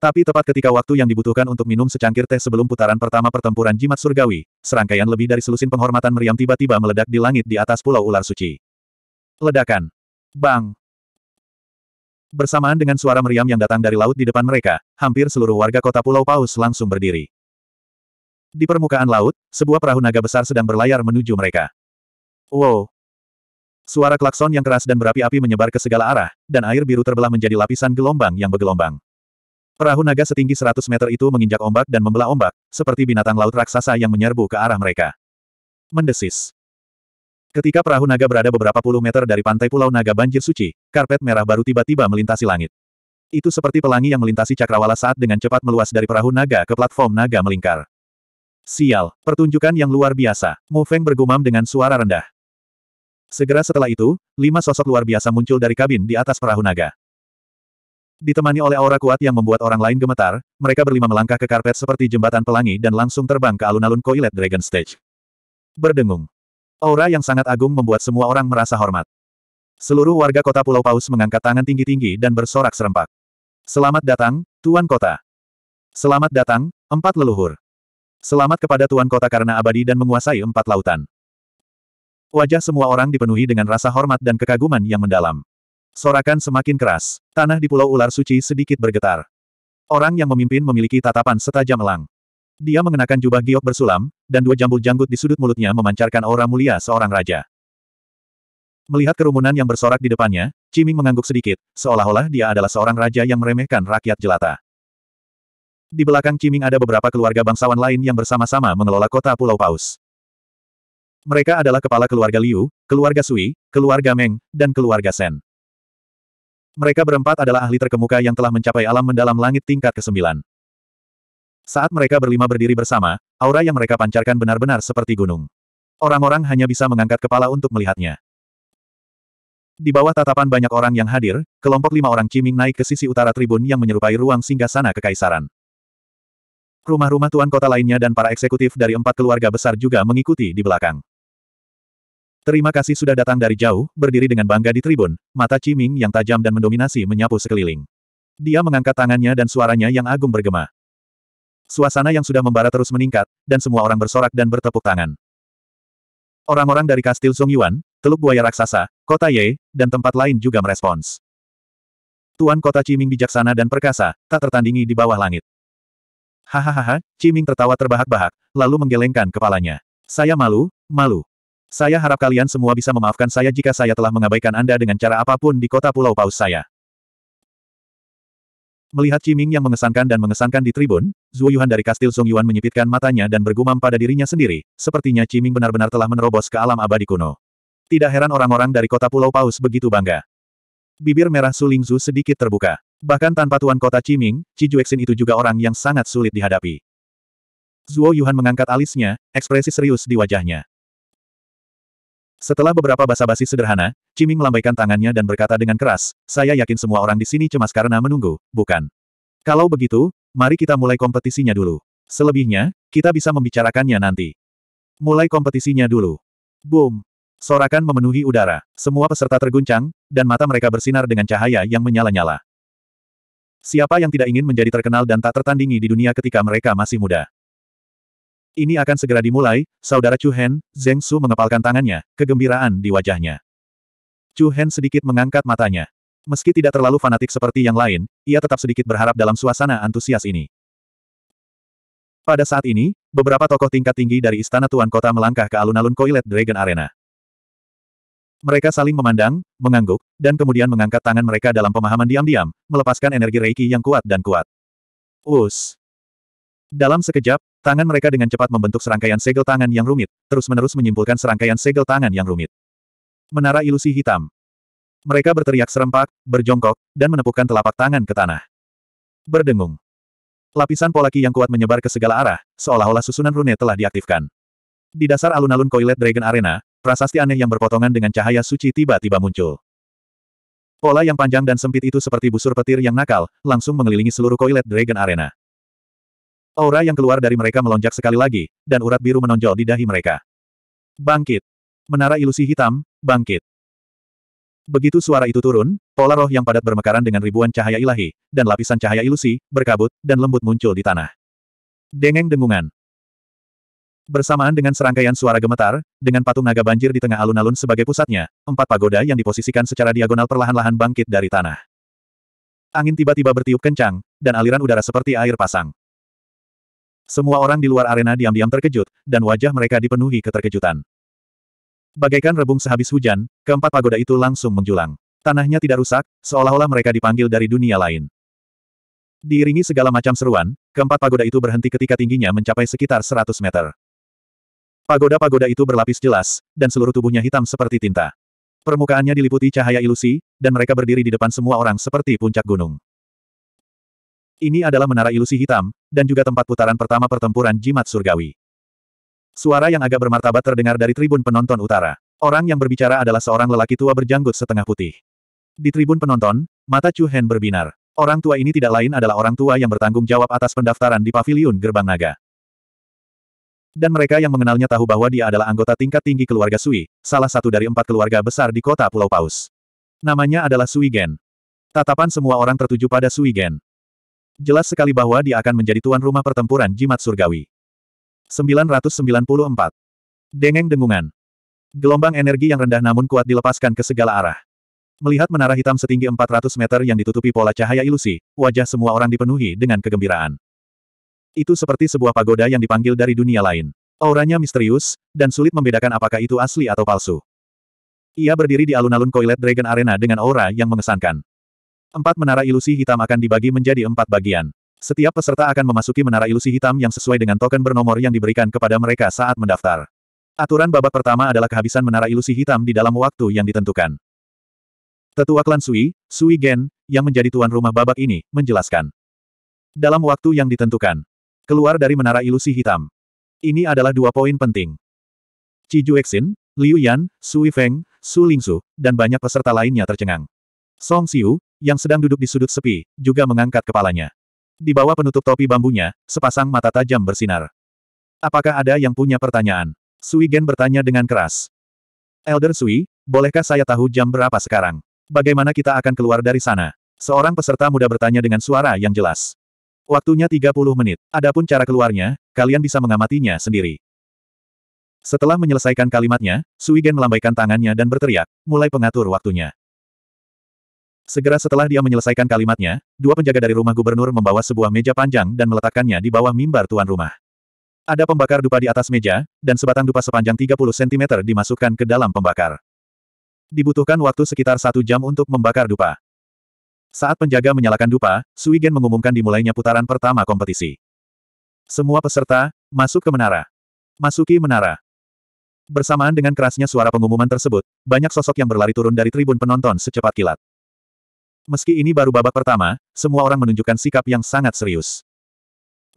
Tapi tepat ketika waktu yang dibutuhkan untuk minum secangkir teh sebelum putaran pertama pertempuran jimat surgawi, serangkaian lebih dari selusin penghormatan meriam tiba-tiba meledak di langit di atas pulau ular suci. Ledakan. Bang. Bersamaan dengan suara meriam yang datang dari laut di depan mereka, hampir seluruh warga kota Pulau Paus langsung berdiri. Di permukaan laut, sebuah perahu naga besar sedang berlayar menuju mereka. Wow, Suara klakson yang keras dan berapi-api menyebar ke segala arah, dan air biru terbelah menjadi lapisan gelombang yang bergelombang. Perahu naga setinggi 100 meter itu menginjak ombak dan membelah ombak, seperti binatang laut raksasa yang menyerbu ke arah mereka. Mendesis. Ketika perahu naga berada beberapa puluh meter dari pantai Pulau Naga Banjir Suci, karpet merah baru tiba-tiba melintasi langit. Itu seperti pelangi yang melintasi cakrawala saat dengan cepat meluas dari perahu naga ke platform naga melingkar. Sial, pertunjukan yang luar biasa. Mu Feng bergumam dengan suara rendah. Segera setelah itu, lima sosok luar biasa muncul dari kabin di atas perahu naga. Ditemani oleh aura kuat yang membuat orang lain gemetar, mereka berlima melangkah ke karpet seperti jembatan pelangi dan langsung terbang ke alun-alun Koilet Dragon Stage. Berdengung. Aura yang sangat agung membuat semua orang merasa hormat. Seluruh warga kota Pulau Paus mengangkat tangan tinggi-tinggi dan bersorak serempak. Selamat datang, Tuan Kota. Selamat datang, empat leluhur. Selamat kepada Tuan Kota karena abadi dan menguasai empat lautan. Wajah semua orang dipenuhi dengan rasa hormat dan kekaguman yang mendalam. Sorakan semakin keras. Tanah di Pulau Ular Suci sedikit bergetar. Orang yang memimpin memiliki tatapan setajam elang. Dia mengenakan jubah giok bersulam, dan dua jambul janggut di sudut mulutnya memancarkan aura mulia seorang raja. Melihat kerumunan yang bersorak di depannya, Ciming mengangguk sedikit, seolah-olah dia adalah seorang raja yang meremehkan rakyat jelata. Di belakang Ciming ada beberapa keluarga bangsawan lain yang bersama-sama mengelola kota Pulau Paus. Mereka adalah kepala keluarga Liu, keluarga Sui, keluarga Meng, dan keluarga Sen. Mereka berempat adalah ahli terkemuka yang telah mencapai alam mendalam langit tingkat ke-9. Saat mereka berlima berdiri bersama, aura yang mereka pancarkan benar-benar seperti gunung. Orang-orang hanya bisa mengangkat kepala untuk melihatnya. Di bawah tatapan banyak orang yang hadir, kelompok lima orang Ciming naik ke sisi utara tribun yang menyerupai ruang singgasana kekaisaran. Rumah-rumah tuan kota lainnya dan para eksekutif dari empat keluarga besar juga mengikuti di belakang. Terima kasih sudah datang dari jauh, berdiri dengan bangga di tribun, mata Ciming yang tajam dan mendominasi menyapu sekeliling. Dia mengangkat tangannya dan suaranya yang agung bergema. Suasana yang sudah membara terus meningkat, dan semua orang bersorak dan bertepuk tangan. Orang-orang dari kastil Yuan, Teluk Buaya Raksasa, Kota Ye, dan tempat lain juga merespons. Tuan Kota Ciming bijaksana dan perkasa, tak tertandingi di bawah langit. Hahaha, Ciming tertawa terbahak-bahak, lalu menggelengkan kepalanya. Saya malu, malu. Saya harap kalian semua bisa memaafkan saya jika saya telah mengabaikan Anda dengan cara apapun di kota Pulau Paus saya. Melihat Ciming yang mengesankan dan mengesankan di tribun, Zhu Yuan dari kastil Song Yuan menyipitkan matanya dan bergumam pada dirinya sendiri, sepertinya Ciming benar-benar telah menerobos ke alam abadi kuno. Tidak heran orang-orang dari kota Pulau Paus begitu bangga. Bibir merah Suling Zhu sedikit terbuka. Bahkan tanpa tuan kota Ciming, Cijuexin itu juga orang yang sangat sulit dihadapi. Zhuo Yuhan mengangkat alisnya, ekspresi serius di wajahnya. Setelah beberapa basa-basi sederhana, Ciming melambaikan tangannya dan berkata dengan keras, saya yakin semua orang di sini cemas karena menunggu, bukan? Kalau begitu, mari kita mulai kompetisinya dulu. Selebihnya, kita bisa membicarakannya nanti. Mulai kompetisinya dulu. Boom! Sorakan memenuhi udara. Semua peserta terguncang, dan mata mereka bersinar dengan cahaya yang menyala-nyala. Siapa yang tidak ingin menjadi terkenal dan tak tertandingi di dunia ketika mereka masih muda? Ini akan segera dimulai, saudara Chu Hen, Zeng Su mengepalkan tangannya, kegembiraan di wajahnya. Chu Hen sedikit mengangkat matanya. Meski tidak terlalu fanatik seperti yang lain, ia tetap sedikit berharap dalam suasana antusias ini. Pada saat ini, beberapa tokoh tingkat tinggi dari Istana Tuan Kota melangkah ke alun-alun Koilet Dragon Arena. Mereka saling memandang, mengangguk, dan kemudian mengangkat tangan mereka dalam pemahaman diam-diam, melepaskan energi reiki yang kuat dan kuat. Us. Dalam sekejap, Tangan mereka dengan cepat membentuk serangkaian segel tangan yang rumit, terus-menerus menyimpulkan serangkaian segel tangan yang rumit. Menara ilusi hitam. Mereka berteriak serempak, berjongkok, dan menepukkan telapak tangan ke tanah. Berdengung. Lapisan polaki yang kuat menyebar ke segala arah, seolah-olah susunan rune telah diaktifkan. Di dasar alun-alun Koilet Dragon Arena, prasasti aneh yang berpotongan dengan cahaya suci tiba-tiba muncul. Pola yang panjang dan sempit itu seperti busur petir yang nakal, langsung mengelilingi seluruh Koilet Dragon Arena. Aura yang keluar dari mereka melonjak sekali lagi, dan urat biru menonjol di dahi mereka. Bangkit! Menara ilusi hitam, bangkit! Begitu suara itu turun, pola roh yang padat bermekaran dengan ribuan cahaya ilahi, dan lapisan cahaya ilusi, berkabut, dan lembut muncul di tanah. Dengeng dengungan. Bersamaan dengan serangkaian suara gemetar, dengan patung naga banjir di tengah alun-alun sebagai pusatnya, empat pagoda yang diposisikan secara diagonal perlahan-lahan bangkit dari tanah. Angin tiba-tiba bertiup kencang, dan aliran udara seperti air pasang. Semua orang di luar arena diam-diam terkejut, dan wajah mereka dipenuhi keterkejutan. Bagaikan rebung sehabis hujan, keempat pagoda itu langsung menjulang. Tanahnya tidak rusak, seolah-olah mereka dipanggil dari dunia lain. Diiringi segala macam seruan, keempat pagoda itu berhenti ketika tingginya mencapai sekitar 100 meter. Pagoda-pagoda itu berlapis jelas, dan seluruh tubuhnya hitam seperti tinta. Permukaannya diliputi cahaya ilusi, dan mereka berdiri di depan semua orang seperti puncak gunung. Ini adalah menara ilusi hitam, dan juga tempat putaran pertama pertempuran jimat surgawi. Suara yang agak bermartabat terdengar dari tribun penonton utara. Orang yang berbicara adalah seorang lelaki tua berjanggut setengah putih. Di tribun penonton, mata Chu Hen berbinar. Orang tua ini tidak lain adalah orang tua yang bertanggung jawab atas pendaftaran di paviliun Gerbang Naga. Dan mereka yang mengenalnya tahu bahwa dia adalah anggota tingkat tinggi keluarga Sui, salah satu dari empat keluarga besar di kota Pulau Paus. Namanya adalah Sui Gen. Tatapan semua orang tertuju pada Sui Gen. Jelas sekali bahwa dia akan menjadi tuan rumah pertempuran jimat surgawi. 994. Dengeng dengungan. Gelombang energi yang rendah namun kuat dilepaskan ke segala arah. Melihat menara hitam setinggi 400 meter yang ditutupi pola cahaya ilusi, wajah semua orang dipenuhi dengan kegembiraan. Itu seperti sebuah pagoda yang dipanggil dari dunia lain. Auranya misterius, dan sulit membedakan apakah itu asli atau palsu. Ia berdiri di alun-alun Koilet Dragon Arena dengan aura yang mengesankan. Empat menara ilusi hitam akan dibagi menjadi empat bagian. Setiap peserta akan memasuki menara ilusi hitam yang sesuai dengan token bernomor yang diberikan kepada mereka saat mendaftar. Aturan babak pertama adalah kehabisan menara ilusi hitam di dalam waktu yang ditentukan. Tetua klan Sui, Sui Gen, yang menjadi tuan rumah babak ini, menjelaskan. Dalam waktu yang ditentukan, keluar dari menara ilusi hitam. Ini adalah dua poin penting. Ci Juexin, Liu Yan, Sui Feng, Su Lingsu, dan banyak peserta lainnya tercengang. Song Xiu, yang sedang duduk di sudut sepi, juga mengangkat kepalanya. Di bawah penutup topi bambunya, sepasang mata tajam bersinar. Apakah ada yang punya pertanyaan? Sui Gen bertanya dengan keras. Elder Sui, bolehkah saya tahu jam berapa sekarang? Bagaimana kita akan keluar dari sana? Seorang peserta muda bertanya dengan suara yang jelas. Waktunya 30 menit. Adapun cara keluarnya, kalian bisa mengamatinya sendiri. Setelah menyelesaikan kalimatnya, Sui Gen melambaikan tangannya dan berteriak, mulai pengatur waktunya. Segera setelah dia menyelesaikan kalimatnya, dua penjaga dari rumah gubernur membawa sebuah meja panjang dan meletakkannya di bawah mimbar tuan rumah. Ada pembakar dupa di atas meja, dan sebatang dupa sepanjang 30 cm dimasukkan ke dalam pembakar. Dibutuhkan waktu sekitar satu jam untuk membakar dupa. Saat penjaga menyalakan dupa, Suigen mengumumkan dimulainya putaran pertama kompetisi. Semua peserta, masuk ke menara. Masuki menara. Bersamaan dengan kerasnya suara pengumuman tersebut, banyak sosok yang berlari turun dari tribun penonton secepat kilat. Meski ini baru babak pertama, semua orang menunjukkan sikap yang sangat serius.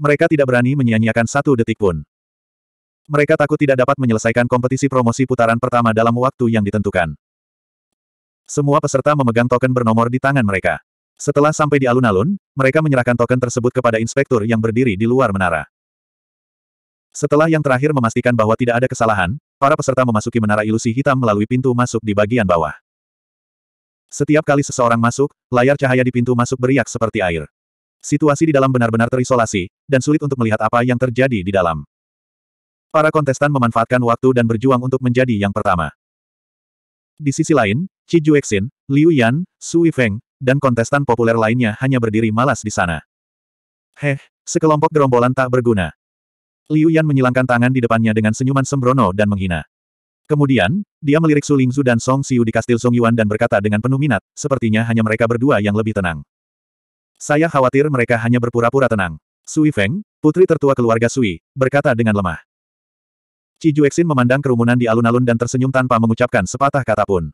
Mereka tidak berani menyia-nyiakan satu detik pun. Mereka takut tidak dapat menyelesaikan kompetisi promosi putaran pertama dalam waktu yang ditentukan. Semua peserta memegang token bernomor di tangan mereka. Setelah sampai di alun-alun, mereka menyerahkan token tersebut kepada inspektur yang berdiri di luar menara. Setelah yang terakhir memastikan bahwa tidak ada kesalahan, para peserta memasuki menara ilusi hitam melalui pintu masuk di bagian bawah. Setiap kali seseorang masuk, layar cahaya di pintu masuk beriak seperti air. Situasi di dalam benar-benar terisolasi, dan sulit untuk melihat apa yang terjadi di dalam. Para kontestan memanfaatkan waktu dan berjuang untuk menjadi yang pertama. Di sisi lain, Qi Juexin, Liu Yan, Sui Feng, dan kontestan populer lainnya hanya berdiri malas di sana. Heh, sekelompok gerombolan tak berguna. Liu Yan menyilangkan tangan di depannya dengan senyuman sembrono dan menghina. Kemudian, dia melirik Su Lingzu dan Song Xiu di kastil Song Yuan dan berkata dengan penuh minat, sepertinya hanya mereka berdua yang lebih tenang. Saya khawatir mereka hanya berpura-pura tenang. Sui Feng, putri tertua keluarga Sui, berkata dengan lemah. Ci Juexin memandang kerumunan di alun-alun dan tersenyum tanpa mengucapkan sepatah kata pun.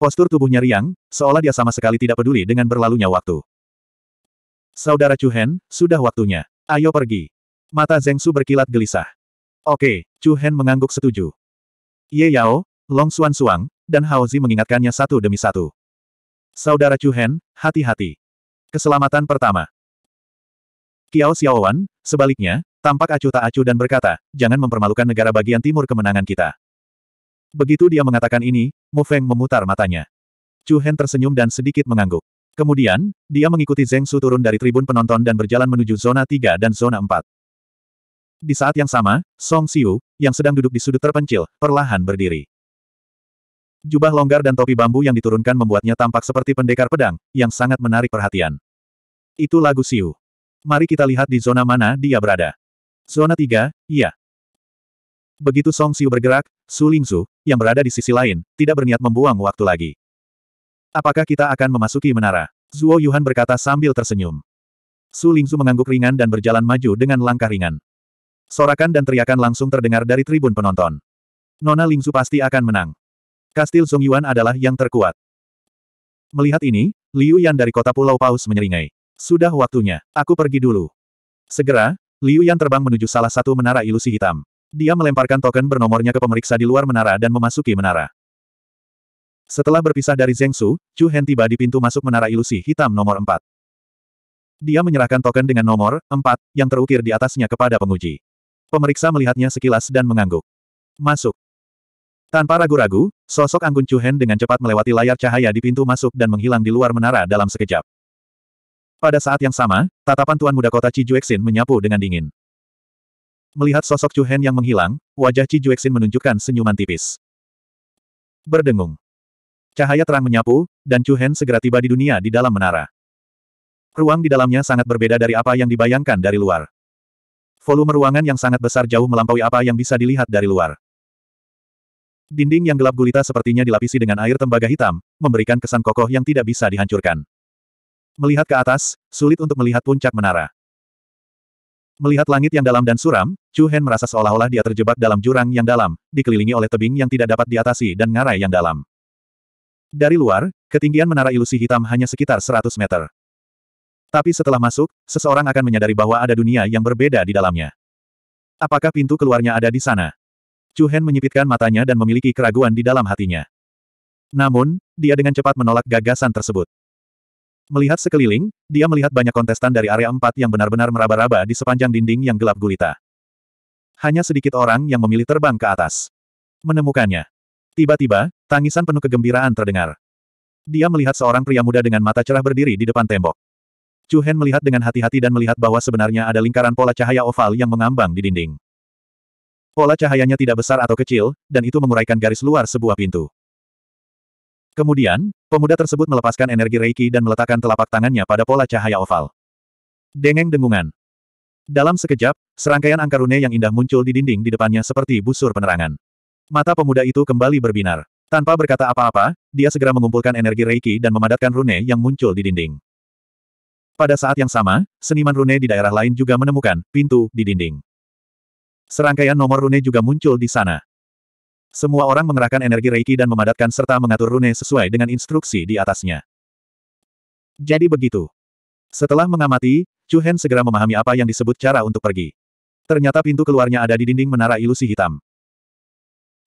Postur tubuhnya riang, seolah dia sama sekali tidak peduli dengan berlalunya waktu. Saudara Chu Hen, sudah waktunya. Ayo pergi. Mata Zeng Su berkilat gelisah. Oke, Chu Hen mengangguk setuju. Ye Yao, Long Xuan Suang, dan Hao Zi mengingatkannya satu demi satu. Saudara Chu Hen, hati-hati. Keselamatan pertama. Kiao Xiaowan, sebaliknya, tampak acuh tak acuh dan berkata, jangan mempermalukan negara bagian timur kemenangan kita. Begitu dia mengatakan ini, Mu Feng memutar matanya. Chu Hen tersenyum dan sedikit mengangguk. Kemudian, dia mengikuti Zeng Su turun dari tribun penonton dan berjalan menuju zona 3 dan zona 4. Di saat yang sama, Song Xiu, yang sedang duduk di sudut terpencil, perlahan berdiri. Jubah longgar dan topi bambu yang diturunkan membuatnya tampak seperti pendekar pedang, yang sangat menarik perhatian. Itu lagu Xiu. Mari kita lihat di zona mana dia berada. Zona 3, iya. Begitu Song Xiu bergerak, Su Lingzu, yang berada di sisi lain, tidak berniat membuang waktu lagi. Apakah kita akan memasuki menara? Zuo Yuhan berkata sambil tersenyum. Su Lingzu mengangguk ringan dan berjalan maju dengan langkah ringan. Sorakan dan teriakan langsung terdengar dari tribun penonton. Nona Lingzu pasti akan menang. Kastil Song Yuan adalah yang terkuat. Melihat ini, Liu Yan dari kota Pulau Paus menyeringai. Sudah waktunya, aku pergi dulu. Segera, Liu Yan terbang menuju salah satu menara ilusi hitam. Dia melemparkan token bernomornya ke pemeriksa di luar menara dan memasuki menara. Setelah berpisah dari Zheng Su, Chu Hen tiba di pintu masuk menara ilusi hitam nomor 4. Dia menyerahkan token dengan nomor 4 yang terukir di atasnya kepada penguji. Pemeriksa melihatnya sekilas dan mengangguk. Masuk. Tanpa ragu-ragu, sosok Anggun Chuhen dengan cepat melewati layar cahaya di pintu masuk dan menghilang di luar menara dalam sekejap. Pada saat yang sama, tatapan Tuan Muda Kota Ci Juexin menyapu dengan dingin. Melihat sosok Chuhen yang menghilang, wajah Ci Juexin menunjukkan senyuman tipis. Berdengung. Cahaya terang menyapu, dan Chuhen segera tiba di dunia di dalam menara. Ruang di dalamnya sangat berbeda dari apa yang dibayangkan dari luar. Volume ruangan yang sangat besar jauh melampaui apa yang bisa dilihat dari luar. Dinding yang gelap gulita sepertinya dilapisi dengan air tembaga hitam, memberikan kesan kokoh yang tidak bisa dihancurkan. Melihat ke atas, sulit untuk melihat puncak menara. Melihat langit yang dalam dan suram, Chu Hen merasa seolah-olah dia terjebak dalam jurang yang dalam, dikelilingi oleh tebing yang tidak dapat diatasi dan ngarai yang dalam. Dari luar, ketinggian menara ilusi hitam hanya sekitar 100 meter. Tapi setelah masuk, seseorang akan menyadari bahwa ada dunia yang berbeda di dalamnya. Apakah pintu keluarnya ada di sana? Chu Hen menyipitkan matanya dan memiliki keraguan di dalam hatinya. Namun, dia dengan cepat menolak gagasan tersebut. Melihat sekeliling, dia melihat banyak kontestan dari area empat yang benar-benar meraba-raba di sepanjang dinding yang gelap gulita. Hanya sedikit orang yang memilih terbang ke atas. Menemukannya. Tiba-tiba, tangisan penuh kegembiraan terdengar. Dia melihat seorang pria muda dengan mata cerah berdiri di depan tembok. Chu Hen melihat dengan hati-hati dan melihat bahwa sebenarnya ada lingkaran pola cahaya oval yang mengambang di dinding. Pola cahayanya tidak besar atau kecil, dan itu menguraikan garis luar sebuah pintu. Kemudian, pemuda tersebut melepaskan energi Reiki dan meletakkan telapak tangannya pada pola cahaya oval. Dengeng dengungan. Dalam sekejap, serangkaian angka rune yang indah muncul di dinding di depannya seperti busur penerangan. Mata pemuda itu kembali berbinar. Tanpa berkata apa-apa, dia segera mengumpulkan energi Reiki dan memadatkan rune yang muncul di dinding. Pada saat yang sama, seniman rune di daerah lain juga menemukan pintu di dinding. Serangkaian nomor rune juga muncul di sana. Semua orang mengerahkan energi Reiki dan memadatkan serta mengatur rune sesuai dengan instruksi di atasnya. Jadi begitu. Setelah mengamati, Chu Hen segera memahami apa yang disebut cara untuk pergi. Ternyata pintu keluarnya ada di dinding menara ilusi hitam.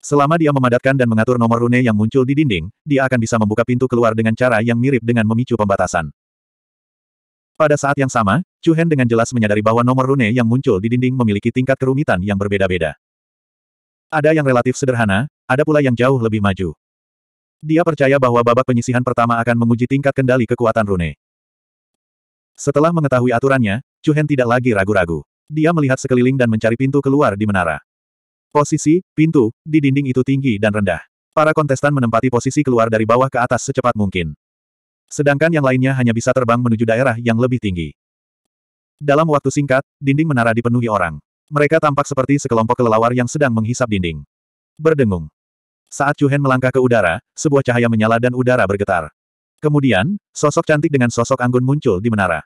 Selama dia memadatkan dan mengatur nomor rune yang muncul di dinding, dia akan bisa membuka pintu keluar dengan cara yang mirip dengan memicu pembatasan. Pada saat yang sama, Chu Hen dengan jelas menyadari bahwa nomor rune yang muncul di dinding memiliki tingkat kerumitan yang berbeda-beda. Ada yang relatif sederhana, ada pula yang jauh lebih maju. Dia percaya bahwa babak penyisihan pertama akan menguji tingkat kendali kekuatan rune. Setelah mengetahui aturannya, Chu Hen tidak lagi ragu-ragu. Dia melihat sekeliling dan mencari pintu keluar di menara. Posisi, pintu, di dinding itu tinggi dan rendah. Para kontestan menempati posisi keluar dari bawah ke atas secepat mungkin. Sedangkan yang lainnya hanya bisa terbang menuju daerah yang lebih tinggi. Dalam waktu singkat, dinding menara dipenuhi orang. Mereka tampak seperti sekelompok kelelawar yang sedang menghisap dinding. Berdengung. Saat Chu Hen melangkah ke udara, sebuah cahaya menyala dan udara bergetar. Kemudian, sosok cantik dengan sosok anggun muncul di menara.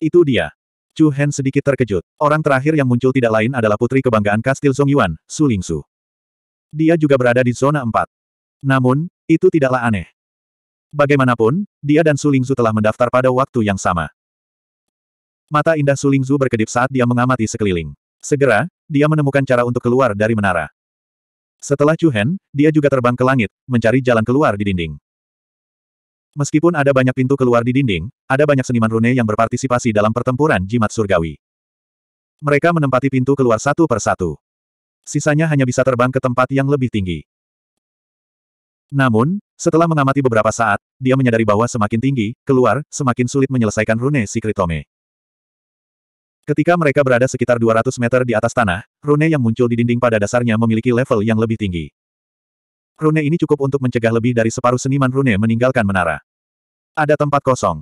Itu dia. Chu Hen sedikit terkejut. Orang terakhir yang muncul tidak lain adalah putri kebanggaan Kastil Song Yuan, Su Ling Su. Dia juga berada di zona 4. Namun, itu tidaklah aneh. Bagaimanapun, dia dan Sulingzu telah mendaftar pada waktu yang sama. Mata indah Sulingzu berkedip saat dia mengamati sekeliling. Segera, dia menemukan cara untuk keluar dari menara. Setelah Hen, dia juga terbang ke langit, mencari jalan keluar di dinding. Meskipun ada banyak pintu keluar di dinding, ada banyak seniman rune yang berpartisipasi dalam pertempuran jimat surgawi. Mereka menempati pintu keluar satu per satu. Sisanya hanya bisa terbang ke tempat yang lebih tinggi. Namun, setelah mengamati beberapa saat, dia menyadari bahwa semakin tinggi, keluar, semakin sulit menyelesaikan rune tome. Ketika mereka berada sekitar 200 meter di atas tanah, rune yang muncul di dinding pada dasarnya memiliki level yang lebih tinggi. Rune ini cukup untuk mencegah lebih dari separuh seniman rune meninggalkan menara. Ada tempat kosong.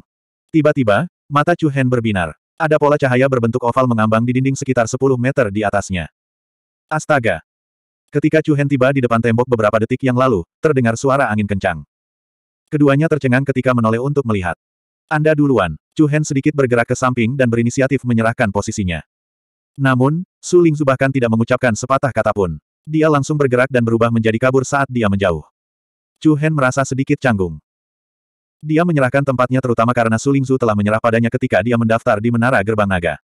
Tiba-tiba, mata Chu Hen berbinar. Ada pola cahaya berbentuk oval mengambang di dinding sekitar 10 meter di atasnya. Astaga! Ketika Chu Hen tiba di depan tembok beberapa detik yang lalu, terdengar suara angin kencang. Keduanya tercengang ketika menoleh untuk melihat. Anda duluan, Chu Hen sedikit bergerak ke samping dan berinisiatif menyerahkan posisinya. Namun, Su Lingzu bahkan tidak mengucapkan sepatah kata pun. Dia langsung bergerak dan berubah menjadi kabur saat dia menjauh. Chu Hen merasa sedikit canggung. Dia menyerahkan tempatnya terutama karena Su Lingzu telah menyerah padanya ketika dia mendaftar di Menara Gerbang Naga.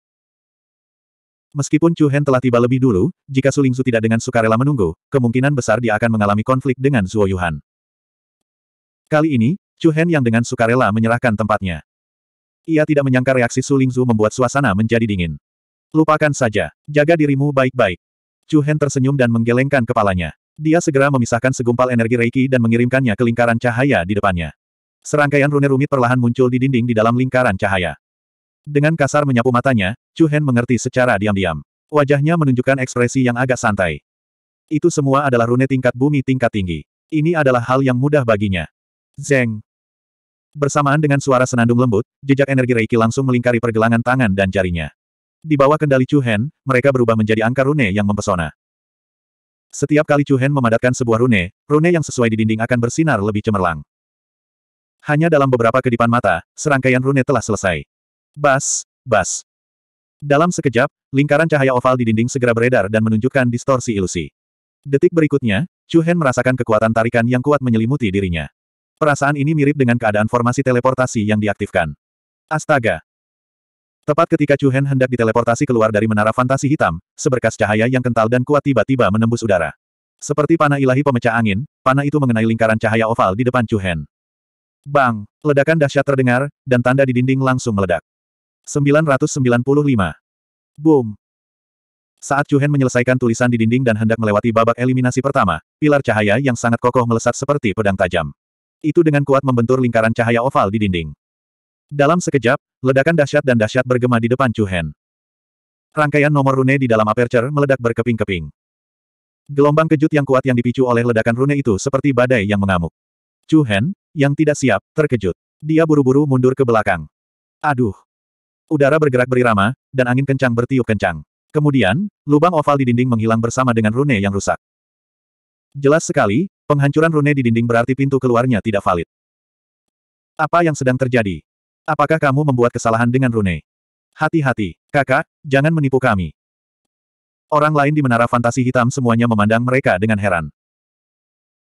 Meskipun Chu Hen telah tiba lebih dulu, jika Su Lingzu tidak dengan sukarela menunggu, kemungkinan besar dia akan mengalami konflik dengan Zuo Yuhan. Kali ini, Chu Hen yang dengan sukarela menyerahkan tempatnya. Ia tidak menyangka reaksi Su Lingzu membuat suasana menjadi dingin. Lupakan saja, jaga dirimu baik-baik. Chu Hen tersenyum dan menggelengkan kepalanya. Dia segera memisahkan segumpal energi Reiki dan mengirimkannya ke lingkaran cahaya di depannya. Serangkaian rune rumit perlahan muncul di dinding di dalam lingkaran cahaya. Dengan kasar menyapu matanya, Chu Hen mengerti secara diam-diam. Wajahnya menunjukkan ekspresi yang agak santai. Itu semua adalah rune tingkat bumi tingkat tinggi. Ini adalah hal yang mudah baginya. Zeng. Bersamaan dengan suara senandung lembut, jejak energi Reiki langsung melingkari pergelangan tangan dan jarinya. Di bawah kendali Chu Hen, mereka berubah menjadi angka rune yang mempesona. Setiap kali Chu Hen memadatkan sebuah rune, rune yang sesuai di dinding akan bersinar lebih cemerlang. Hanya dalam beberapa kedipan mata, serangkaian rune telah selesai. Bas, bas. Dalam sekejap, lingkaran cahaya oval di dinding segera beredar dan menunjukkan distorsi ilusi. Detik berikutnya, Chu Hen merasakan kekuatan tarikan yang kuat menyelimuti dirinya. Perasaan ini mirip dengan keadaan formasi teleportasi yang diaktifkan. Astaga! Tepat ketika Chu Hen hendak diteleportasi keluar dari menara fantasi hitam, seberkas cahaya yang kental dan kuat tiba-tiba menembus udara. Seperti panah ilahi pemecah angin, panah itu mengenai lingkaran cahaya oval di depan Chu Hen. Bang! Ledakan dahsyat terdengar, dan tanda di dinding langsung meledak. 995. Boom. Saat Chuhen menyelesaikan tulisan di dinding dan hendak melewati babak eliminasi pertama, pilar cahaya yang sangat kokoh melesat seperti pedang tajam. Itu dengan kuat membentur lingkaran cahaya oval di dinding. Dalam sekejap, ledakan dahsyat dan dahsyat bergema di depan Chuhen. Rangkaian nomor rune di dalam aperture meledak berkeping-keping. Gelombang kejut yang kuat yang dipicu oleh ledakan rune itu seperti badai yang mengamuk. Chuhen, yang tidak siap, terkejut. Dia buru-buru mundur ke belakang. Aduh! Udara bergerak berirama, dan angin kencang bertiup kencang. Kemudian, lubang oval di dinding menghilang bersama dengan rune yang rusak. Jelas sekali, penghancuran rune di dinding berarti pintu keluarnya tidak valid. Apa yang sedang terjadi? Apakah kamu membuat kesalahan dengan rune? Hati-hati, kakak, jangan menipu kami. Orang lain di menara fantasi hitam semuanya memandang mereka dengan heran.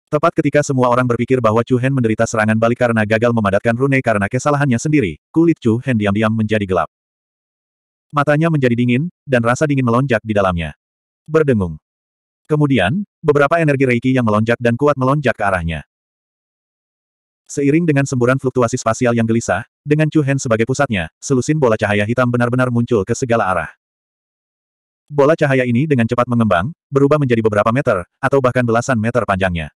Tepat ketika semua orang berpikir bahwa Chu Hen menderita serangan balik karena gagal memadatkan rune karena kesalahannya sendiri, kulit Chu Hen diam-diam menjadi gelap. Matanya menjadi dingin, dan rasa dingin melonjak di dalamnya. Berdengung. Kemudian, beberapa energi reiki yang melonjak dan kuat melonjak ke arahnya. Seiring dengan semburan fluktuasi spasial yang gelisah, dengan Chu Hen sebagai pusatnya, selusin bola cahaya hitam benar-benar muncul ke segala arah. Bola cahaya ini dengan cepat mengembang, berubah menjadi beberapa meter, atau bahkan belasan meter panjangnya.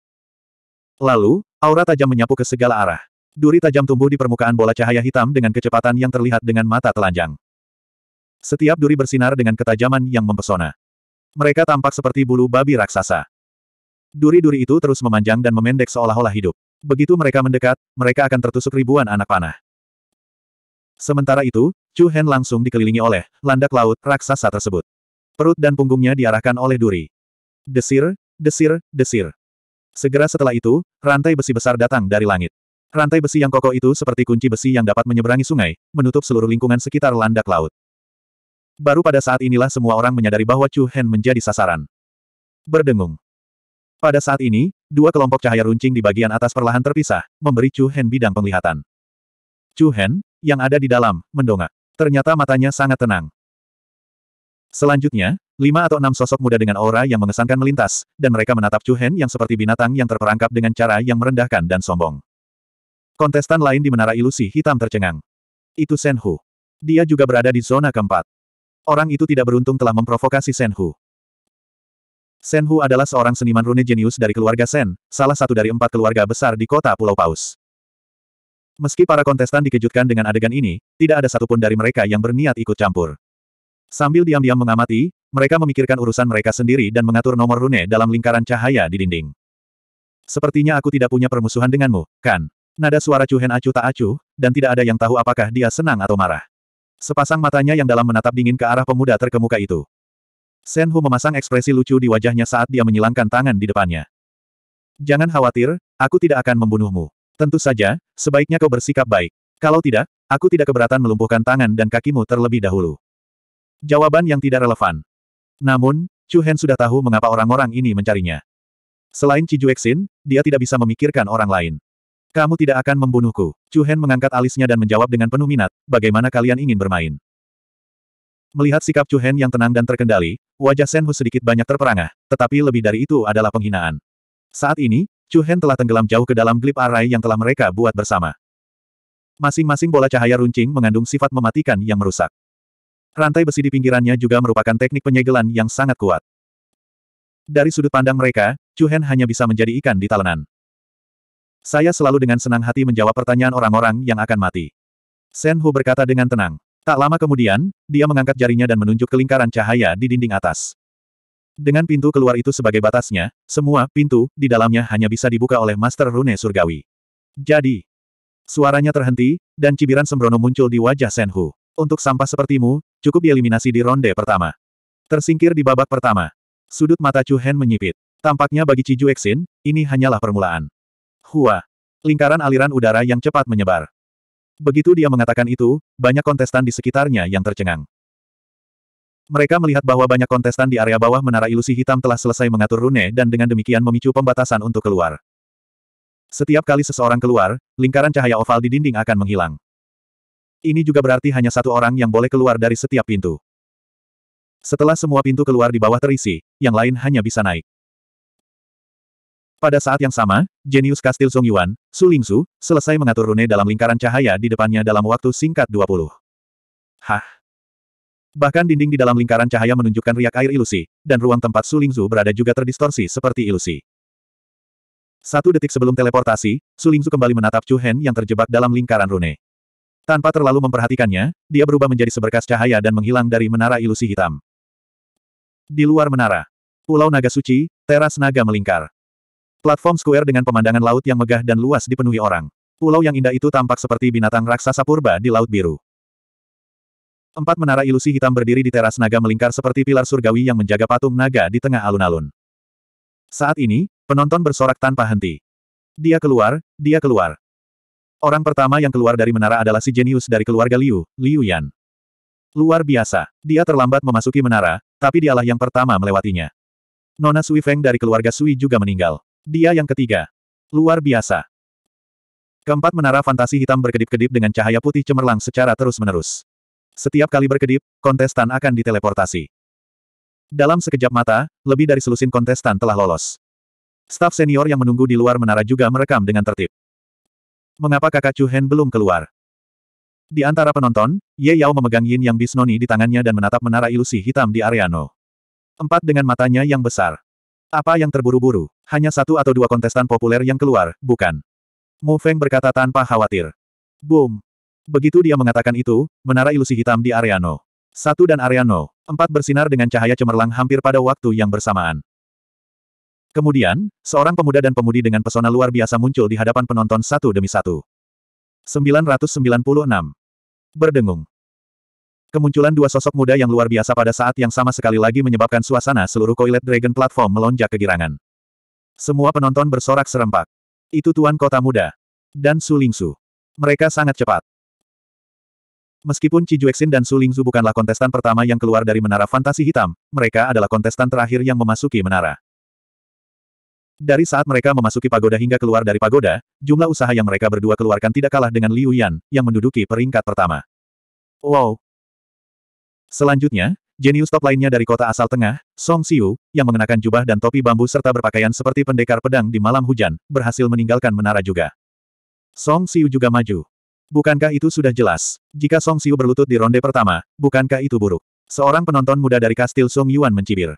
Lalu, aura tajam menyapu ke segala arah. Duri tajam tumbuh di permukaan bola cahaya hitam dengan kecepatan yang terlihat dengan mata telanjang. Setiap duri bersinar dengan ketajaman yang mempesona. Mereka tampak seperti bulu babi raksasa. Duri-duri itu terus memanjang dan memendek seolah-olah hidup. Begitu mereka mendekat, mereka akan tertusuk ribuan anak panah. Sementara itu, Chu Hen langsung dikelilingi oleh landak laut raksasa tersebut. Perut dan punggungnya diarahkan oleh duri. Desir, desir, desir. Segera setelah itu, rantai besi besar datang dari langit. Rantai besi yang kokoh itu seperti kunci besi yang dapat menyeberangi sungai, menutup seluruh lingkungan sekitar landak laut. Baru pada saat inilah semua orang menyadari bahwa Chu Hen menjadi sasaran. Berdengung. Pada saat ini, dua kelompok cahaya runcing di bagian atas perlahan terpisah, memberi Chu Hen bidang penglihatan. Chu Hen, yang ada di dalam, mendongak. Ternyata matanya sangat tenang. Selanjutnya, Lima atau enam sosok muda dengan aura yang mengesankan melintas, dan mereka menatap Chu Hen yang seperti binatang yang terperangkap dengan cara yang merendahkan dan sombong. Kontestan lain di Menara Ilusi Hitam tercengang. Itu Shen Hu. Dia juga berada di zona keempat. Orang itu tidak beruntung telah memprovokasi Shen Hu. Shen Hu adalah seorang seniman rune jenius dari keluarga Sen, salah satu dari empat keluarga besar di kota Pulau Paus. Meski para kontestan dikejutkan dengan adegan ini, tidak ada satupun dari mereka yang berniat ikut campur. Sambil diam-diam mengamati, mereka memikirkan urusan mereka sendiri dan mengatur nomor rune dalam lingkaran cahaya di dinding. Sepertinya aku tidak punya permusuhan denganmu, kan? Nada suara Chu Hen acu tak acuh, dan tidak ada yang tahu apakah dia senang atau marah. Sepasang matanya yang dalam menatap dingin ke arah pemuda terkemuka itu. Shen Hu memasang ekspresi lucu di wajahnya saat dia menyilangkan tangan di depannya. Jangan khawatir, aku tidak akan membunuhmu. Tentu saja, sebaiknya kau bersikap baik. Kalau tidak, aku tidak keberatan melumpuhkan tangan dan kakimu terlebih dahulu. Jawaban yang tidak relevan. Namun, Chu Hen sudah tahu mengapa orang-orang ini mencarinya. Selain Juexin, dia tidak bisa memikirkan orang lain. Kamu tidak akan membunuhku. Chu Hen mengangkat alisnya dan menjawab dengan penuh minat, bagaimana kalian ingin bermain. Melihat sikap Chu Hen yang tenang dan terkendali, wajah Sen Hu sedikit banyak terperangah, tetapi lebih dari itu adalah penghinaan. Saat ini, Chu Hen telah tenggelam jauh ke dalam glip arai yang telah mereka buat bersama. Masing-masing bola cahaya runcing mengandung sifat mematikan yang merusak. Rantai besi di pinggirannya juga merupakan teknik penyegelan yang sangat kuat. Dari sudut pandang mereka, Chu Hen hanya bisa menjadi ikan di talenan. Saya selalu dengan senang hati menjawab pertanyaan orang-orang yang akan mati. Sen Hu berkata dengan tenang. Tak lama kemudian, dia mengangkat jarinya dan menunjuk ke lingkaran cahaya di dinding atas. Dengan pintu keluar itu sebagai batasnya, semua pintu di dalamnya hanya bisa dibuka oleh Master Rune Surgawi. Jadi, suaranya terhenti, dan cibiran sembrono muncul di wajah Hu. Untuk sampah sepertimu, Cukup dieliminasi di ronde pertama. Tersingkir di babak pertama. Sudut mata Chu Hen menyipit. Tampaknya bagi Ciju Exin, ini hanyalah permulaan. Hua. Lingkaran aliran udara yang cepat menyebar. Begitu dia mengatakan itu, banyak kontestan di sekitarnya yang tercengang. Mereka melihat bahwa banyak kontestan di area bawah menara ilusi hitam telah selesai mengatur rune dan dengan demikian memicu pembatasan untuk keluar. Setiap kali seseorang keluar, lingkaran cahaya oval di dinding akan menghilang. Ini juga berarti hanya satu orang yang boleh keluar dari setiap pintu. Setelah semua pintu keluar di bawah terisi, yang lain hanya bisa naik. Pada saat yang sama, jenius kastil Song Yuan, Su Lingzu, selesai mengatur rune dalam lingkaran cahaya di depannya dalam waktu singkat 20. Hah? Bahkan dinding di dalam lingkaran cahaya menunjukkan riak air ilusi, dan ruang tempat Su Lingzu berada juga terdistorsi seperti ilusi. Satu detik sebelum teleportasi, Su Lingzu kembali menatap Chu Hen yang terjebak dalam lingkaran rune. Tanpa terlalu memperhatikannya, dia berubah menjadi seberkas cahaya dan menghilang dari menara ilusi hitam. Di luar menara, Pulau Naga Suci, teras naga melingkar. Platform square dengan pemandangan laut yang megah dan luas dipenuhi orang. Pulau yang indah itu tampak seperti binatang raksasa purba di Laut Biru. Empat menara ilusi hitam berdiri di teras naga melingkar seperti pilar surgawi yang menjaga patung naga di tengah alun-alun. Saat ini, penonton bersorak tanpa henti. Dia keluar, dia keluar. Orang pertama yang keluar dari menara adalah si jenius dari keluarga Liu, Liu Yan. Luar biasa, dia terlambat memasuki menara, tapi dialah yang pertama melewatinya. Nona Sui Feng dari keluarga Sui juga meninggal. Dia yang ketiga. Luar biasa. Keempat menara fantasi hitam berkedip-kedip dengan cahaya putih cemerlang secara terus-menerus. Setiap kali berkedip, kontestan akan diteleportasi. Dalam sekejap mata, lebih dari selusin kontestan telah lolos. Staf senior yang menunggu di luar menara juga merekam dengan tertib. Mengapa kakak Chu Hen belum keluar? Di antara penonton, Ye Yao memegang yin yang bisnoni di tangannya dan menatap menara ilusi hitam di Ariano. Empat dengan matanya yang besar. Apa yang terburu-buru? Hanya satu atau dua kontestan populer yang keluar, bukan? Mu Feng berkata tanpa khawatir. Boom. Begitu dia mengatakan itu, menara ilusi hitam di Ariano. Satu dan Ariano, empat bersinar dengan cahaya cemerlang hampir pada waktu yang bersamaan. Kemudian, seorang pemuda dan pemudi dengan pesona luar biasa muncul di hadapan penonton satu demi satu. 996. Berdengung. Kemunculan dua sosok muda yang luar biasa pada saat yang sama sekali lagi menyebabkan suasana seluruh Koilet Dragon Platform melonjak kegirangan. Semua penonton bersorak serempak. Itu Tuan Kota Muda. Dan Su Lingsu. Mereka sangat cepat. Meskipun Ci Juexin dan Su Lingzu bukanlah kontestan pertama yang keluar dari Menara Fantasi Hitam, mereka adalah kontestan terakhir yang memasuki menara. Dari saat mereka memasuki pagoda hingga keluar dari pagoda, jumlah usaha yang mereka berdua keluarkan tidak kalah dengan Liu Yan, yang menduduki peringkat pertama. Wow! Selanjutnya, jenius top lainnya dari kota asal tengah, Song Xiu, yang mengenakan jubah dan topi bambu serta berpakaian seperti pendekar pedang di malam hujan, berhasil meninggalkan menara juga. Song Xiu juga maju. Bukankah itu sudah jelas? Jika Song Xiu berlutut di ronde pertama, bukankah itu buruk? Seorang penonton muda dari kastil Song Yuan mencibir.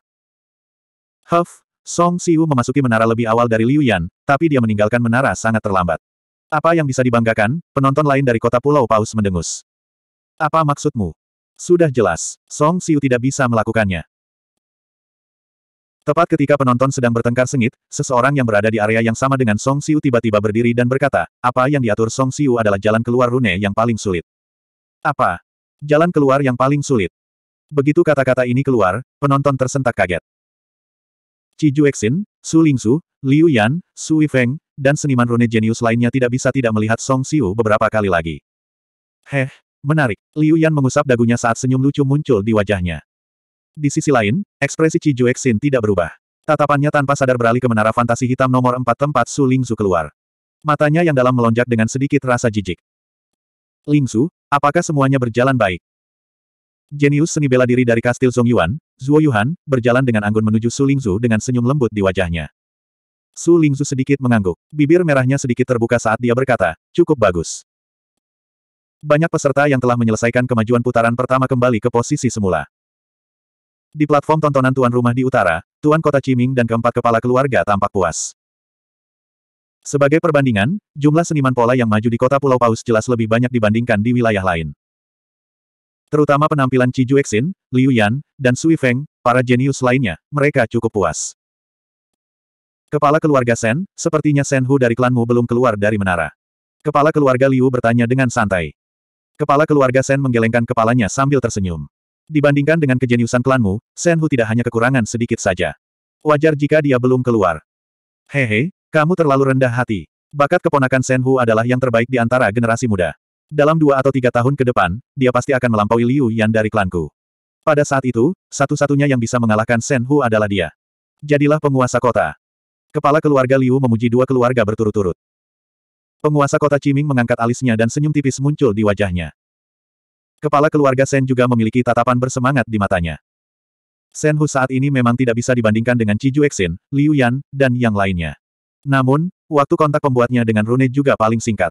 Huff, Song Siu memasuki menara lebih awal dari Liu Yan, tapi dia meninggalkan menara sangat terlambat. Apa yang bisa dibanggakan, penonton lain dari kota Pulau Paus mendengus. Apa maksudmu? Sudah jelas, Song Siu tidak bisa melakukannya. Tepat ketika penonton sedang bertengkar sengit, seseorang yang berada di area yang sama dengan Song Siu tiba-tiba berdiri dan berkata, apa yang diatur Song Siu adalah jalan keluar rune yang paling sulit. Apa? Jalan keluar yang paling sulit. Begitu kata-kata ini keluar, penonton tersentak kaget. Ci Juexin, Su Lingsu, Liu Yan, Su Feng, dan seniman rune jenius lainnya tidak bisa tidak melihat Song Xiu beberapa kali lagi. Heh, menarik. Liu Yan mengusap dagunya saat senyum lucu muncul di wajahnya. Di sisi lain, ekspresi Ci Juexin tidak berubah. Tatapannya tanpa sadar beralih ke menara fantasi hitam nomor 4 tempat Su Lingsu keluar. Matanya yang dalam melonjak dengan sedikit rasa jijik. Lingsu, apakah semuanya berjalan baik? Jenius seni bela diri dari kastil Zongyuan, Zuo Yuhan, berjalan dengan anggun menuju Su Lingzu dengan senyum lembut di wajahnya. Su Lingzu sedikit mengangguk, bibir merahnya sedikit terbuka saat dia berkata, cukup bagus. Banyak peserta yang telah menyelesaikan kemajuan putaran pertama kembali ke posisi semula. Di platform tontonan tuan rumah di utara, tuan kota Ciming dan keempat kepala keluarga tampak puas. Sebagai perbandingan, jumlah seniman pola yang maju di kota Pulau Paus jelas lebih banyak dibandingkan di wilayah lain. Terutama penampilan Qi Juexin, Liu Yan, dan Sui Feng, para jenius lainnya, mereka cukup puas. Kepala keluarga Shen sepertinya Shen Hu dari klanmu belum keluar dari menara. Kepala keluarga Liu bertanya dengan santai. Kepala keluarga Shen menggelengkan kepalanya sambil tersenyum. Dibandingkan dengan kejeniusan klanmu, Shen Hu tidak hanya kekurangan sedikit saja. Wajar jika dia belum keluar. Hehe, kamu terlalu rendah hati. Bakat keponakan Shen Hu adalah yang terbaik di antara generasi muda. Dalam dua atau tiga tahun ke depan, dia pasti akan melampaui Liu Yan dari klanku. Pada saat itu, satu-satunya yang bisa mengalahkan Shen Hu adalah dia. Jadilah penguasa kota. Kepala keluarga Liu memuji dua keluarga berturut-turut. Penguasa kota Ciming mengangkat alisnya dan senyum tipis muncul di wajahnya. Kepala keluarga Shen juga memiliki tatapan bersemangat di matanya. Shen Hu saat ini memang tidak bisa dibandingkan dengan Ci Juexin, Liu Yan, dan yang lainnya. Namun, waktu kontak pembuatnya dengan Rune juga paling singkat.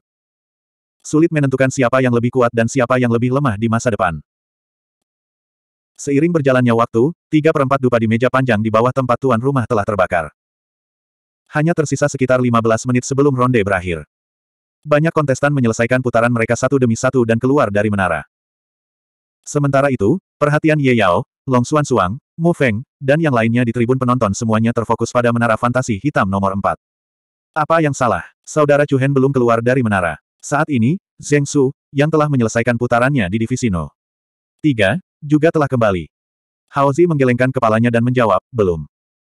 Sulit menentukan siapa yang lebih kuat dan siapa yang lebih lemah di masa depan. Seiring berjalannya waktu, tiga perempat dupa di meja panjang di bawah tempat tuan rumah telah terbakar. Hanya tersisa sekitar 15 menit sebelum ronde berakhir. Banyak kontestan menyelesaikan putaran mereka satu demi satu dan keluar dari menara. Sementara itu, perhatian Ye Yao, Long Xuan Suang, Mu Feng, dan yang lainnya di tribun penonton semuanya terfokus pada menara fantasi hitam nomor 4. Apa yang salah? Saudara Chu Hen belum keluar dari menara. Saat ini, Zheng Su, yang telah menyelesaikan putarannya di divisi No. 3, juga telah kembali. Hao Zi menggelengkan kepalanya dan menjawab, belum.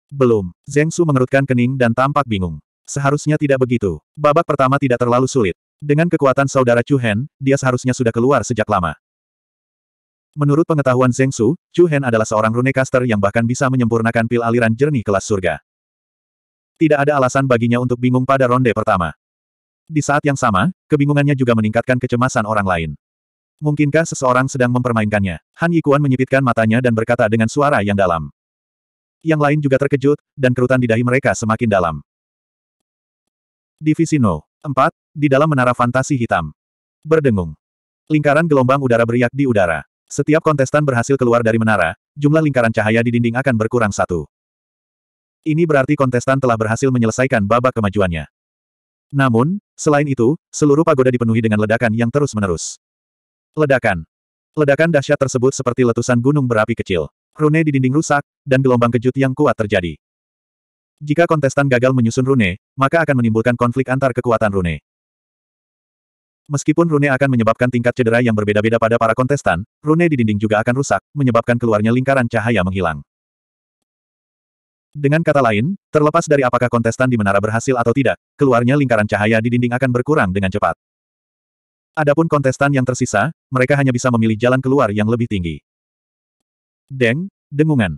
Belum. Zheng Su mengerutkan kening dan tampak bingung. Seharusnya tidak begitu. Babak pertama tidak terlalu sulit. Dengan kekuatan saudara Chu Hen, dia seharusnya sudah keluar sejak lama. Menurut pengetahuan Zheng Su, Chu Hen adalah seorang runecaster yang bahkan bisa menyempurnakan pil aliran jernih kelas surga. Tidak ada alasan baginya untuk bingung pada ronde pertama. Di saat yang sama, kebingungannya juga meningkatkan kecemasan orang lain. Mungkinkah seseorang sedang mempermainkannya? Han Yikuan menyipitkan matanya dan berkata dengan suara yang dalam. Yang lain juga terkejut, dan kerutan di dahi mereka semakin dalam. Divisi No. 4. Di dalam menara fantasi hitam. Berdengung. Lingkaran gelombang udara beriak di udara. Setiap kontestan berhasil keluar dari menara, jumlah lingkaran cahaya di dinding akan berkurang satu. Ini berarti kontestan telah berhasil menyelesaikan babak kemajuannya. Namun, selain itu, seluruh pagoda dipenuhi dengan ledakan yang terus-menerus. Ledakan. Ledakan dahsyat tersebut seperti letusan gunung berapi kecil. Rune di dinding rusak, dan gelombang kejut yang kuat terjadi. Jika kontestan gagal menyusun rune, maka akan menimbulkan konflik antar kekuatan rune. Meskipun rune akan menyebabkan tingkat cedera yang berbeda-beda pada para kontestan, rune di dinding juga akan rusak, menyebabkan keluarnya lingkaran cahaya menghilang. Dengan kata lain, terlepas dari apakah kontestan di menara berhasil atau tidak, keluarnya lingkaran cahaya di dinding akan berkurang dengan cepat. Adapun kontestan yang tersisa, mereka hanya bisa memilih jalan keluar yang lebih tinggi. Deng, dengungan.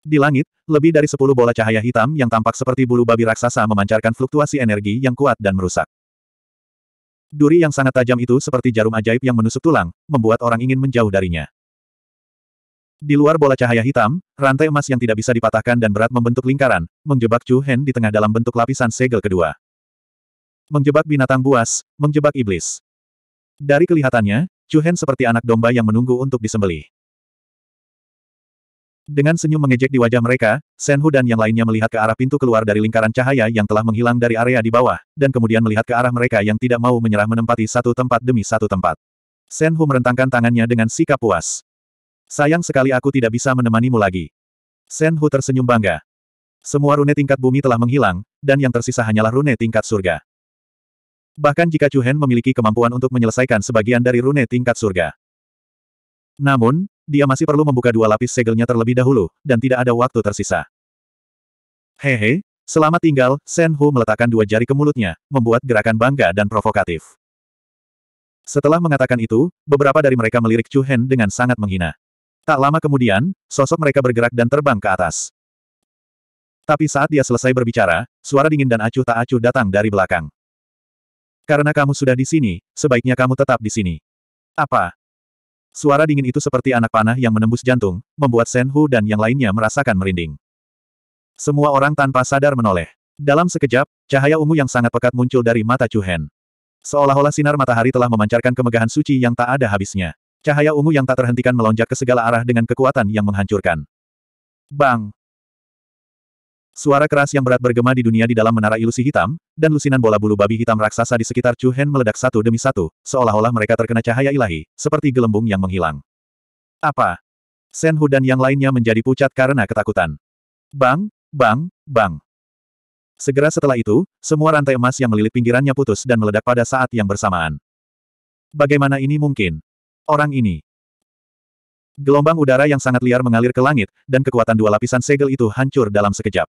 Di langit, lebih dari sepuluh bola cahaya hitam yang tampak seperti bulu babi raksasa memancarkan fluktuasi energi yang kuat dan merusak. Duri yang sangat tajam itu seperti jarum ajaib yang menusuk tulang, membuat orang ingin menjauh darinya. Di luar bola cahaya hitam, rantai emas yang tidak bisa dipatahkan dan berat membentuk lingkaran, menjebak Chu Hen di tengah dalam bentuk lapisan segel kedua. Menjebak binatang buas, menjebak iblis. Dari kelihatannya, Chu Hen seperti anak domba yang menunggu untuk disembelih. Dengan senyum mengejek di wajah mereka, Hu dan yang lainnya melihat ke arah pintu keluar dari lingkaran cahaya yang telah menghilang dari area di bawah, dan kemudian melihat ke arah mereka yang tidak mau menyerah menempati satu tempat demi satu tempat. Hu merentangkan tangannya dengan sikap puas. Sayang sekali aku tidak bisa menemanimu lagi. Shen Hu tersenyum bangga. Semua rune tingkat bumi telah menghilang, dan yang tersisa hanyalah rune tingkat surga. Bahkan jika Chu Hen memiliki kemampuan untuk menyelesaikan sebagian dari rune tingkat surga. Namun, dia masih perlu membuka dua lapis segelnya terlebih dahulu, dan tidak ada waktu tersisa. Hehe, selamat tinggal, Shen Hu meletakkan dua jari ke mulutnya, membuat gerakan bangga dan provokatif. Setelah mengatakan itu, beberapa dari mereka melirik Chu Hen dengan sangat menghina. Tak lama kemudian, sosok mereka bergerak dan terbang ke atas. Tapi saat dia selesai berbicara, suara dingin dan acuh tak acuh datang dari belakang. Karena kamu sudah di sini, sebaiknya kamu tetap di sini. Apa? Suara dingin itu seperti anak panah yang menembus jantung, membuat Shen Hu dan yang lainnya merasakan merinding. Semua orang tanpa sadar menoleh. Dalam sekejap, cahaya ungu yang sangat pekat muncul dari mata Chu Hen. Seolah-olah sinar matahari telah memancarkan kemegahan suci yang tak ada habisnya. Cahaya ungu yang tak terhentikan melonjak ke segala arah dengan kekuatan yang menghancurkan. Bang! Suara keras yang berat bergema di dunia di dalam menara ilusi hitam, dan lusinan bola bulu babi hitam raksasa di sekitar Chu Hen meledak satu demi satu, seolah-olah mereka terkena cahaya ilahi, seperti gelembung yang menghilang. Apa? Shen Hu dan yang lainnya menjadi pucat karena ketakutan. Bang, bang, bang. Segera setelah itu, semua rantai emas yang melilit pinggirannya putus dan meledak pada saat yang bersamaan. Bagaimana ini mungkin? orang ini. Gelombang udara yang sangat liar mengalir ke langit, dan kekuatan dua lapisan segel itu hancur dalam sekejap.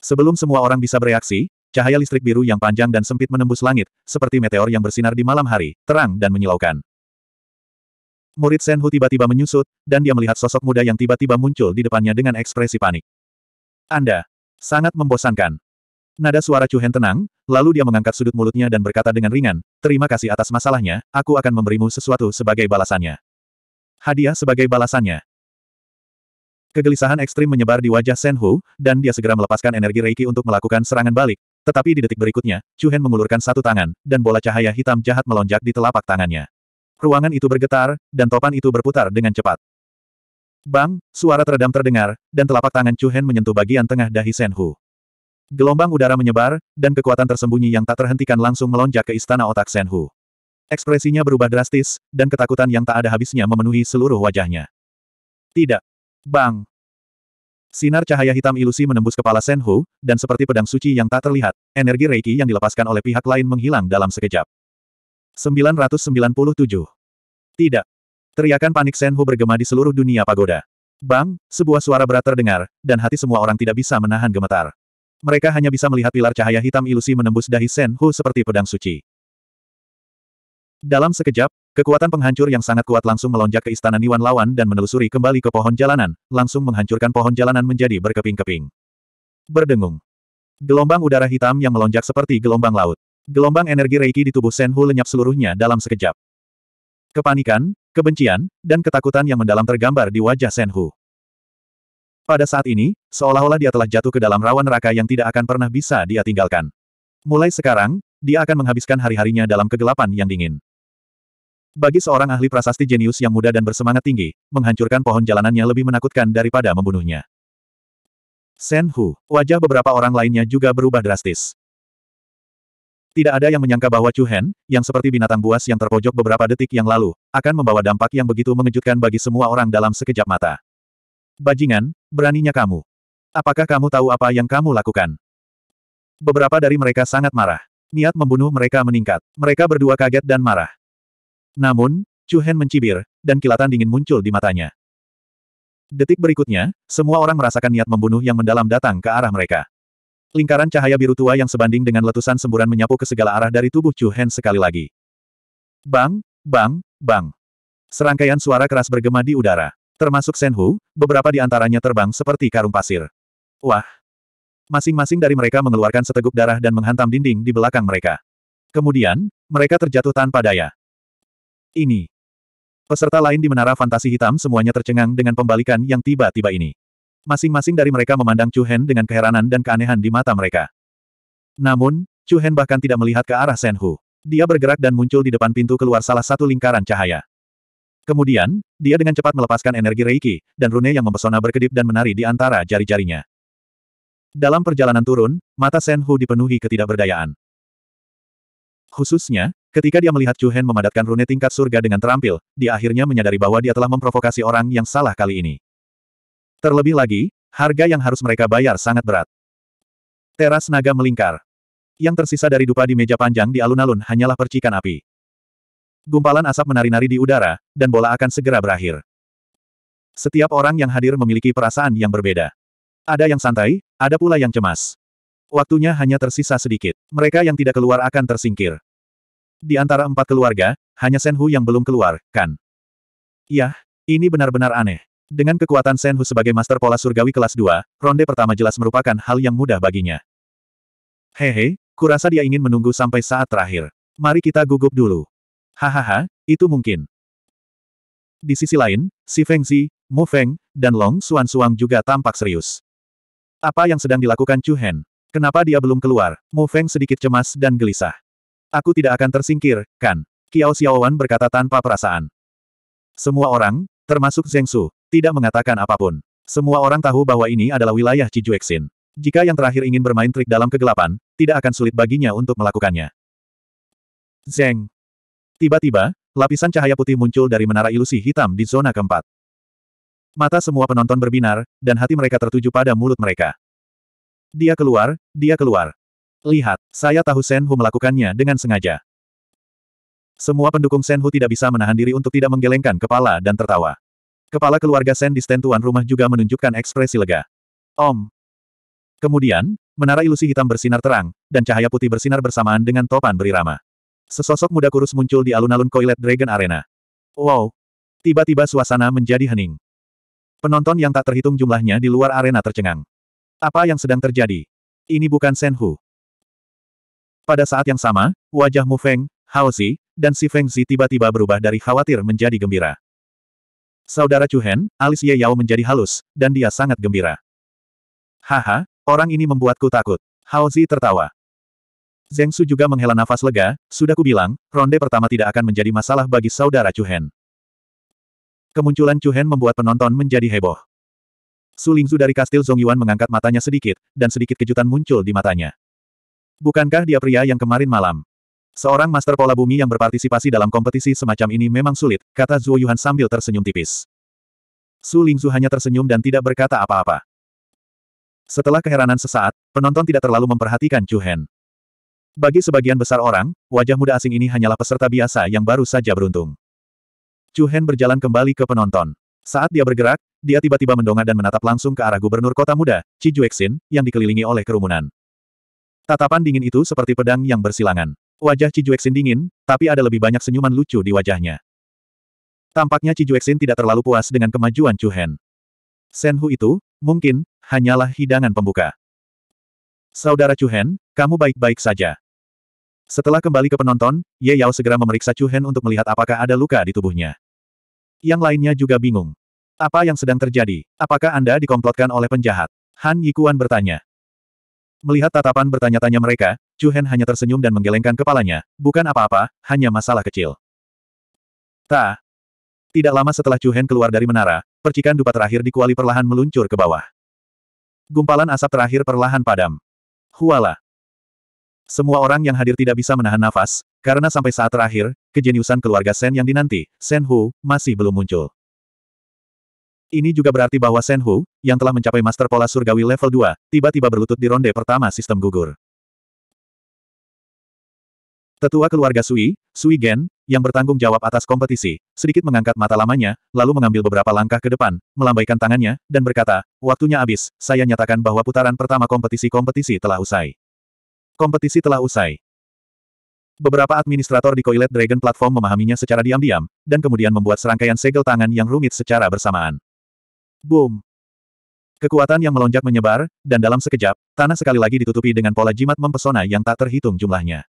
Sebelum semua orang bisa bereaksi, cahaya listrik biru yang panjang dan sempit menembus langit, seperti meteor yang bersinar di malam hari, terang dan menyilaukan. Murid Senhu tiba-tiba menyusut, dan dia melihat sosok muda yang tiba-tiba muncul di depannya dengan ekspresi panik. Anda, sangat membosankan. Nada suara Chuhen tenang, lalu dia mengangkat sudut mulutnya dan berkata dengan ringan, terima kasih atas masalahnya, aku akan memberimu sesuatu sebagai balasannya. Hadiah sebagai balasannya. Kegelisahan ekstrim menyebar di wajah Shen Hu, dan dia segera melepaskan energi Reiki untuk melakukan serangan balik. Tetapi di detik berikutnya, Chuhen mengulurkan satu tangan, dan bola cahaya hitam jahat melonjak di telapak tangannya. Ruangan itu bergetar, dan topan itu berputar dengan cepat. Bang, suara teredam terdengar, dan telapak tangan Chuhen menyentuh bagian tengah dahi Shen Hu. Gelombang udara menyebar, dan kekuatan tersembunyi yang tak terhentikan langsung melonjak ke istana otak Senhu. Ekspresinya berubah drastis, dan ketakutan yang tak ada habisnya memenuhi seluruh wajahnya. Tidak. Bang. Sinar cahaya hitam ilusi menembus kepala Senhu, dan seperti pedang suci yang tak terlihat, energi Reiki yang dilepaskan oleh pihak lain menghilang dalam sekejap. 997. Tidak. Teriakan panik Senhu bergema di seluruh dunia pagoda. Bang, sebuah suara berat terdengar, dan hati semua orang tidak bisa menahan gemetar. Mereka hanya bisa melihat pilar cahaya hitam ilusi menembus dahi Sen Hu seperti pedang suci. Dalam sekejap, kekuatan penghancur yang sangat kuat langsung melonjak ke istana Niwan lawan dan menelusuri kembali ke pohon jalanan, langsung menghancurkan pohon jalanan menjadi berkeping-keping. Berdengung. Gelombang udara hitam yang melonjak seperti gelombang laut. Gelombang energi Reiki di tubuh Sen Hu lenyap seluruhnya dalam sekejap. Kepanikan, kebencian, dan ketakutan yang mendalam tergambar di wajah Sen Hu. Pada saat ini, seolah-olah dia telah jatuh ke dalam rawan neraka yang tidak akan pernah bisa dia tinggalkan. Mulai sekarang, dia akan menghabiskan hari-harinya dalam kegelapan yang dingin. Bagi seorang ahli prasasti jenius yang muda dan bersemangat tinggi, menghancurkan pohon jalanannya lebih menakutkan daripada membunuhnya. Sen Hu, wajah beberapa orang lainnya juga berubah drastis. Tidak ada yang menyangka bahwa Chu Hen, yang seperti binatang buas yang terpojok beberapa detik yang lalu, akan membawa dampak yang begitu mengejutkan bagi semua orang dalam sekejap mata. Bajingan, Beraninya kamu. Apakah kamu tahu apa yang kamu lakukan? Beberapa dari mereka sangat marah. Niat membunuh mereka meningkat. Mereka berdua kaget dan marah. Namun, Chu Hen mencibir, dan kilatan dingin muncul di matanya. Detik berikutnya, semua orang merasakan niat membunuh yang mendalam datang ke arah mereka. Lingkaran cahaya biru tua yang sebanding dengan letusan semburan menyapu ke segala arah dari tubuh Chu Hen sekali lagi. Bang, bang, bang. Serangkaian suara keras bergema di udara. Termasuk Senhu, beberapa di antaranya terbang seperti karung pasir. Wah! Masing-masing dari mereka mengeluarkan seteguk darah dan menghantam dinding di belakang mereka. Kemudian, mereka terjatuh tanpa daya. Ini. Peserta lain di Menara Fantasi Hitam semuanya tercengang dengan pembalikan yang tiba-tiba ini. Masing-masing dari mereka memandang Chu Hen dengan keheranan dan keanehan di mata mereka. Namun, Chu Hen bahkan tidak melihat ke arah Senhu. Dia bergerak dan muncul di depan pintu keluar salah satu lingkaran cahaya. Kemudian, dia dengan cepat melepaskan energi Reiki, dan rune yang mempesona berkedip dan menari di antara jari-jarinya. Dalam perjalanan turun, mata Shen Hu dipenuhi ketidakberdayaan. Khususnya, ketika dia melihat Chu Hen memadatkan rune tingkat surga dengan terampil, dia akhirnya menyadari bahwa dia telah memprovokasi orang yang salah kali ini. Terlebih lagi, harga yang harus mereka bayar sangat berat. Teras naga melingkar. Yang tersisa dari dupa di meja panjang di alun-alun hanyalah percikan api. Gumpalan asap menari-nari di udara, dan bola akan segera berakhir. Setiap orang yang hadir memiliki perasaan yang berbeda. Ada yang santai, ada pula yang cemas. Waktunya hanya tersisa sedikit. Mereka yang tidak keluar akan tersingkir. Di antara empat keluarga, hanya Shen Hu yang belum keluar, kan? Yah, ini benar-benar aneh. Dengan kekuatan Shen Hu sebagai Master Pola Surgawi kelas 2, ronde pertama jelas merupakan hal yang mudah baginya. Hehe, kurasa dia ingin menunggu sampai saat terakhir. Mari kita gugup dulu. Hahaha, itu mungkin. Di sisi lain, si Feng Zi, Mu Feng, dan Long Xuan Suang juga tampak serius. Apa yang sedang dilakukan Chu Hen? Kenapa dia belum keluar? Mu Feng sedikit cemas dan gelisah. Aku tidak akan tersingkir, kan? Kiao Xiaowan berkata tanpa perasaan. Semua orang, termasuk Zheng Su, tidak mengatakan apapun. Semua orang tahu bahwa ini adalah wilayah Cijuexin. Jika yang terakhir ingin bermain trik dalam kegelapan, tidak akan sulit baginya untuk melakukannya. Zeng, Tiba-tiba, lapisan cahaya putih muncul dari menara ilusi hitam di zona keempat. Mata semua penonton berbinar, dan hati mereka tertuju pada mulut mereka. Dia keluar, dia keluar. Lihat, saya tahu Senhu melakukannya dengan sengaja. Semua pendukung Senhu tidak bisa menahan diri untuk tidak menggelengkan kepala dan tertawa. Kepala keluarga Shen di stand rumah juga menunjukkan ekspresi lega. Om. Kemudian, menara ilusi hitam bersinar terang, dan cahaya putih bersinar bersamaan dengan topan berirama. Sesosok muda kurus muncul di alun-alun Koilet Dragon Arena. Wow! Tiba-tiba suasana menjadi hening. Penonton yang tak terhitung jumlahnya di luar arena tercengang. Apa yang sedang terjadi? Ini bukan Senhu. Pada saat yang sama, wajah Mu Feng, Hao Zi, dan Si Feng Zi tiba-tiba berubah dari khawatir menjadi gembira. Saudara Chuhen, alis Ye Yao menjadi halus, dan dia sangat gembira. Haha, orang ini membuatku takut. Hao Zi tertawa. Zeng Su juga menghela nafas lega, sudah kubilang, ronde pertama tidak akan menjadi masalah bagi saudara Chuhen. Kemunculan Chuhen membuat penonton menjadi heboh. Su Lingzu dari kastil Zongyuan mengangkat matanya sedikit, dan sedikit kejutan muncul di matanya. Bukankah dia pria yang kemarin malam? Seorang master pola bumi yang berpartisipasi dalam kompetisi semacam ini memang sulit, kata Zhuo Yuan sambil tersenyum tipis. Su Lingzu hanya tersenyum dan tidak berkata apa-apa. Setelah keheranan sesaat, penonton tidak terlalu memperhatikan Chu Hen. Bagi sebagian besar orang, wajah muda asing ini hanyalah peserta biasa yang baru saja beruntung. Chu Hen berjalan kembali ke penonton. Saat dia bergerak, dia tiba-tiba mendongak dan menatap langsung ke arah gubernur kota muda, Chi Juexin, yang dikelilingi oleh kerumunan. Tatapan dingin itu seperti pedang yang bersilangan. Wajah Chi Juexin dingin, tapi ada lebih banyak senyuman lucu di wajahnya. Tampaknya Chi Juexin tidak terlalu puas dengan kemajuan Chu Hen. Senhu itu, mungkin, hanyalah hidangan pembuka. Saudara Chu Hen, kamu baik-baik saja. Setelah kembali ke penonton, Ye Yao segera memeriksa Chu Hen untuk melihat apakah ada luka di tubuhnya. Yang lainnya juga bingung. Apa yang sedang terjadi? Apakah Anda dikomplotkan oleh penjahat? Han Yikuan bertanya. Melihat tatapan bertanya-tanya mereka, Chu Hen hanya tersenyum dan menggelengkan kepalanya, bukan apa-apa, hanya masalah kecil. Ta. Tidak lama setelah Chu Hen keluar dari menara, percikan dupa terakhir di kuali perlahan meluncur ke bawah. Gumpalan asap terakhir perlahan padam. Huala. Semua orang yang hadir tidak bisa menahan nafas, karena sampai saat terakhir, kejeniusan keluarga Sen yang dinanti, Sen Hu, masih belum muncul. Ini juga berarti bahwa Sen Hu, yang telah mencapai Master Pola Surgawi level 2, tiba-tiba berlutut di ronde pertama sistem gugur. Tetua keluarga Sui, Sui Gen, yang bertanggung jawab atas kompetisi, sedikit mengangkat mata lamanya, lalu mengambil beberapa langkah ke depan, melambaikan tangannya, dan berkata, waktunya habis, saya nyatakan bahwa putaran pertama kompetisi-kompetisi telah usai. Kompetisi telah usai. Beberapa administrator di Coilet Dragon Platform memahaminya secara diam-diam, dan kemudian membuat serangkaian segel tangan yang rumit secara bersamaan. Boom! Kekuatan yang melonjak menyebar, dan dalam sekejap, tanah sekali lagi ditutupi dengan pola jimat mempesona yang tak terhitung jumlahnya.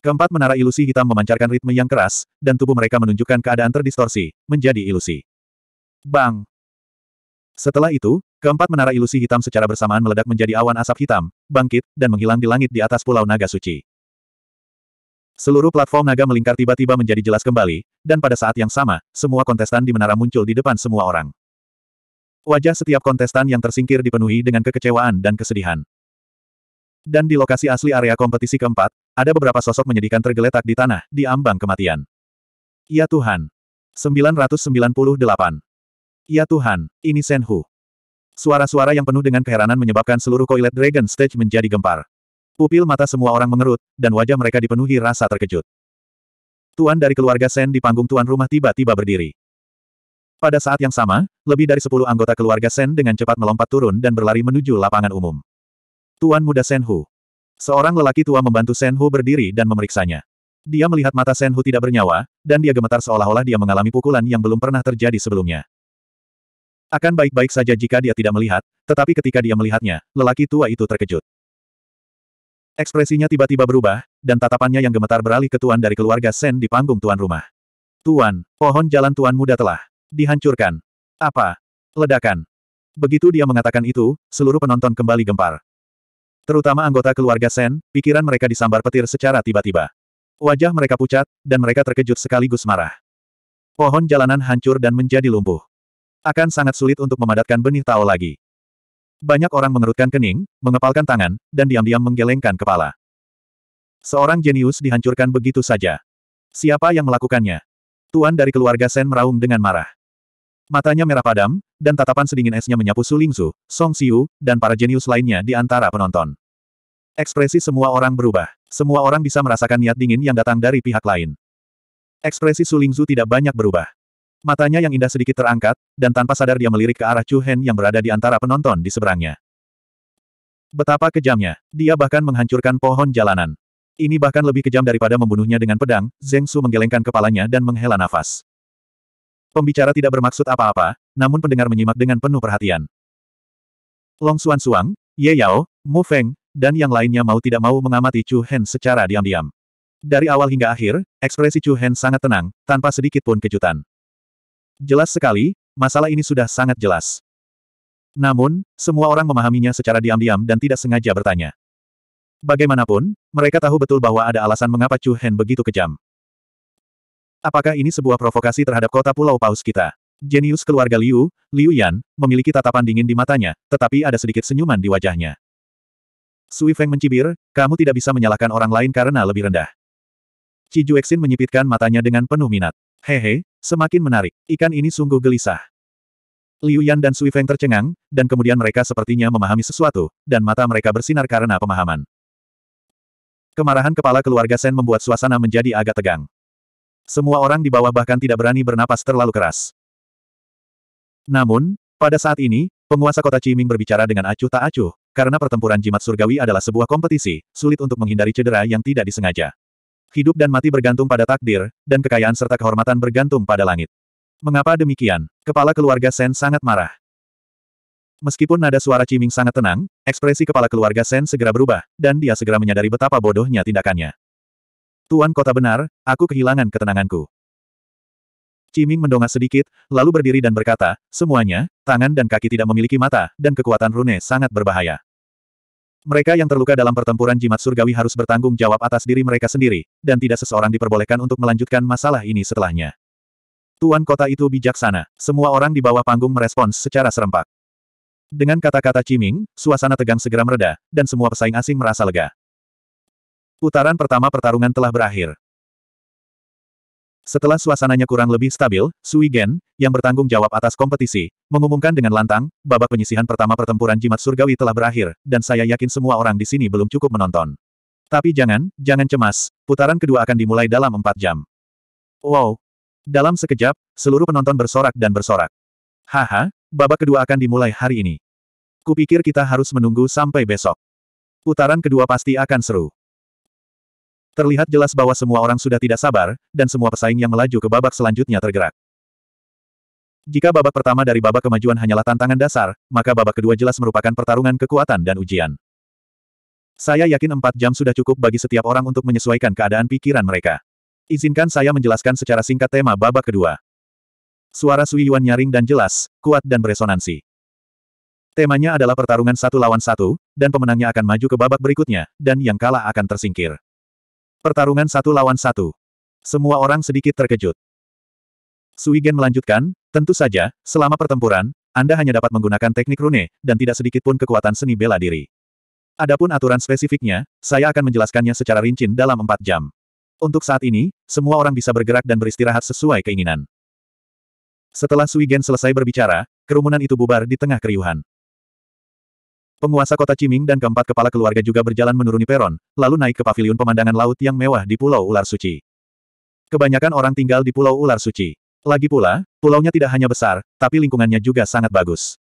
Keempat menara ilusi hitam memancarkan ritme yang keras, dan tubuh mereka menunjukkan keadaan terdistorsi, menjadi ilusi. Bang! Setelah itu, Keempat menara ilusi hitam secara bersamaan meledak menjadi awan asap hitam, bangkit, dan menghilang di langit di atas pulau naga suci. Seluruh platform naga melingkar tiba-tiba menjadi jelas kembali, dan pada saat yang sama, semua kontestan di menara muncul di depan semua orang. Wajah setiap kontestan yang tersingkir dipenuhi dengan kekecewaan dan kesedihan. Dan di lokasi asli area kompetisi keempat, ada beberapa sosok menyedihkan tergeletak di tanah, di ambang kematian. Ya Tuhan. 998. Ya Tuhan, ini Senhu. Suara-suara yang penuh dengan keheranan menyebabkan seluruh Koilet Dragon Stage menjadi gempar. Pupil mata semua orang mengerut, dan wajah mereka dipenuhi rasa terkejut. Tuan dari keluarga Sen di panggung tuan rumah tiba-tiba berdiri. Pada saat yang sama, lebih dari sepuluh anggota keluarga Sen dengan cepat melompat turun dan berlari menuju lapangan umum. Tuan muda Sen Hu. Seorang lelaki tua membantu Sen Hu berdiri dan memeriksanya. Dia melihat mata Sen Hu tidak bernyawa, dan dia gemetar seolah-olah dia mengalami pukulan yang belum pernah terjadi sebelumnya. Akan baik-baik saja jika dia tidak melihat, tetapi ketika dia melihatnya, lelaki tua itu terkejut. Ekspresinya tiba-tiba berubah, dan tatapannya yang gemetar beralih ke tuan dari keluarga Sen di panggung tuan rumah. Tuan, pohon jalan tuan muda telah dihancurkan. Apa? Ledakan. Begitu dia mengatakan itu, seluruh penonton kembali gempar. Terutama anggota keluarga Sen, pikiran mereka disambar petir secara tiba-tiba. Wajah mereka pucat, dan mereka terkejut sekaligus marah. Pohon jalanan hancur dan menjadi lumpuh. Akan sangat sulit untuk memadatkan benih Tao lagi. Banyak orang mengerutkan kening, mengepalkan tangan, dan diam-diam menggelengkan kepala. Seorang jenius dihancurkan begitu saja. Siapa yang melakukannya? Tuan dari keluarga Sen meraung dengan marah. Matanya merah padam, dan tatapan sedingin esnya menyapu Su Lingzu, Song Xiu, dan para jenius lainnya di antara penonton. Ekspresi semua orang berubah. Semua orang bisa merasakan niat dingin yang datang dari pihak lain. Ekspresi Su Lingzu tidak banyak berubah. Matanya yang indah sedikit terangkat, dan tanpa sadar dia melirik ke arah Chu Hen yang berada di antara penonton di seberangnya. Betapa kejamnya, dia bahkan menghancurkan pohon jalanan. Ini bahkan lebih kejam daripada membunuhnya dengan pedang, Zeng Su menggelengkan kepalanya dan menghela nafas. Pembicara tidak bermaksud apa-apa, namun pendengar menyimak dengan penuh perhatian. Long Xuan Suang, Ye Yao, Mu Feng, dan yang lainnya mau tidak mau mengamati Chu Hen secara diam-diam. Dari awal hingga akhir, ekspresi Chu Hen sangat tenang, tanpa sedikit pun kejutan. Jelas sekali, masalah ini sudah sangat jelas. Namun, semua orang memahaminya secara diam-diam dan tidak sengaja bertanya. Bagaimanapun, mereka tahu betul bahwa ada alasan mengapa Chu Hen begitu kejam. Apakah ini sebuah provokasi terhadap kota Pulau Paus kita? Jenius keluarga Liu, Liu Yan, memiliki tatapan dingin di matanya, tetapi ada sedikit senyuman di wajahnya. Sui Feng mencibir, kamu tidak bisa menyalahkan orang lain karena lebih rendah. Ci Juexin menyipitkan matanya dengan penuh minat. Hehe, semakin menarik. Ikan ini sungguh gelisah. Liu Yan dan Sui Feng tercengang, dan kemudian mereka sepertinya memahami sesuatu, dan mata mereka bersinar karena pemahaman. Kemarahan kepala keluarga Sen membuat suasana menjadi agak tegang. Semua orang di bawah bahkan tidak berani bernapas terlalu keras. Namun, pada saat ini, penguasa kota Ciming berbicara dengan acuh tak acuh, karena pertempuran jimat surgawi adalah sebuah kompetisi, sulit untuk menghindari cedera yang tidak disengaja hidup dan mati bergantung pada takdir, dan kekayaan serta kehormatan bergantung pada langit. Mengapa demikian? Kepala keluarga Sen sangat marah. Meskipun nada suara Ciming sangat tenang, ekspresi kepala keluarga Sen segera berubah, dan dia segera menyadari betapa bodohnya tindakannya. Tuan kota benar, aku kehilangan ketenanganku. Ciming mendongak sedikit, lalu berdiri dan berkata, semuanya, tangan dan kaki tidak memiliki mata, dan kekuatan rune sangat berbahaya. Mereka yang terluka dalam pertempuran jimat surgawi harus bertanggung jawab atas diri mereka sendiri, dan tidak seseorang diperbolehkan untuk melanjutkan masalah ini setelahnya. Tuan kota itu bijaksana, semua orang di bawah panggung merespons secara serempak. Dengan kata-kata Ciming, suasana tegang segera mereda, dan semua pesaing asing merasa lega. Putaran pertama pertarungan telah berakhir. Setelah suasananya kurang lebih stabil, Sui Gen, yang bertanggung jawab atas kompetisi, mengumumkan dengan lantang, babak penyisihan pertama pertempuran jimat surgawi telah berakhir, dan saya yakin semua orang di sini belum cukup menonton. Tapi jangan, jangan cemas, putaran kedua akan dimulai dalam empat jam. Wow! Dalam sekejap, seluruh penonton bersorak dan bersorak. Haha, babak kedua akan dimulai hari ini. Kupikir kita harus menunggu sampai besok. Putaran kedua pasti akan seru. Terlihat jelas bahwa semua orang sudah tidak sabar, dan semua pesaing yang melaju ke babak selanjutnya tergerak. Jika babak pertama dari babak kemajuan hanyalah tantangan dasar, maka babak kedua jelas merupakan pertarungan kekuatan dan ujian. Saya yakin empat jam sudah cukup bagi setiap orang untuk menyesuaikan keadaan pikiran mereka. Izinkan saya menjelaskan secara singkat tema babak kedua. Suara Sui Yuan nyaring dan jelas, kuat dan beresonansi. Temanya adalah pertarungan satu lawan satu, dan pemenangnya akan maju ke babak berikutnya, dan yang kalah akan tersingkir. Pertarungan satu lawan satu. Semua orang sedikit terkejut. Suigen melanjutkan, tentu saja, selama pertempuran, Anda hanya dapat menggunakan teknik rune, dan tidak sedikit pun kekuatan seni bela diri. Adapun aturan spesifiknya, saya akan menjelaskannya secara rinci dalam empat jam. Untuk saat ini, semua orang bisa bergerak dan beristirahat sesuai keinginan. Setelah Suigen selesai berbicara, kerumunan itu bubar di tengah keriuhan. Penguasa kota Ciming dan keempat kepala keluarga juga berjalan menuruni peron, lalu naik ke pavilion pemandangan laut yang mewah di Pulau Ular Suci. Kebanyakan orang tinggal di Pulau Ular Suci. Lagi pula, pulaunya tidak hanya besar, tapi lingkungannya juga sangat bagus.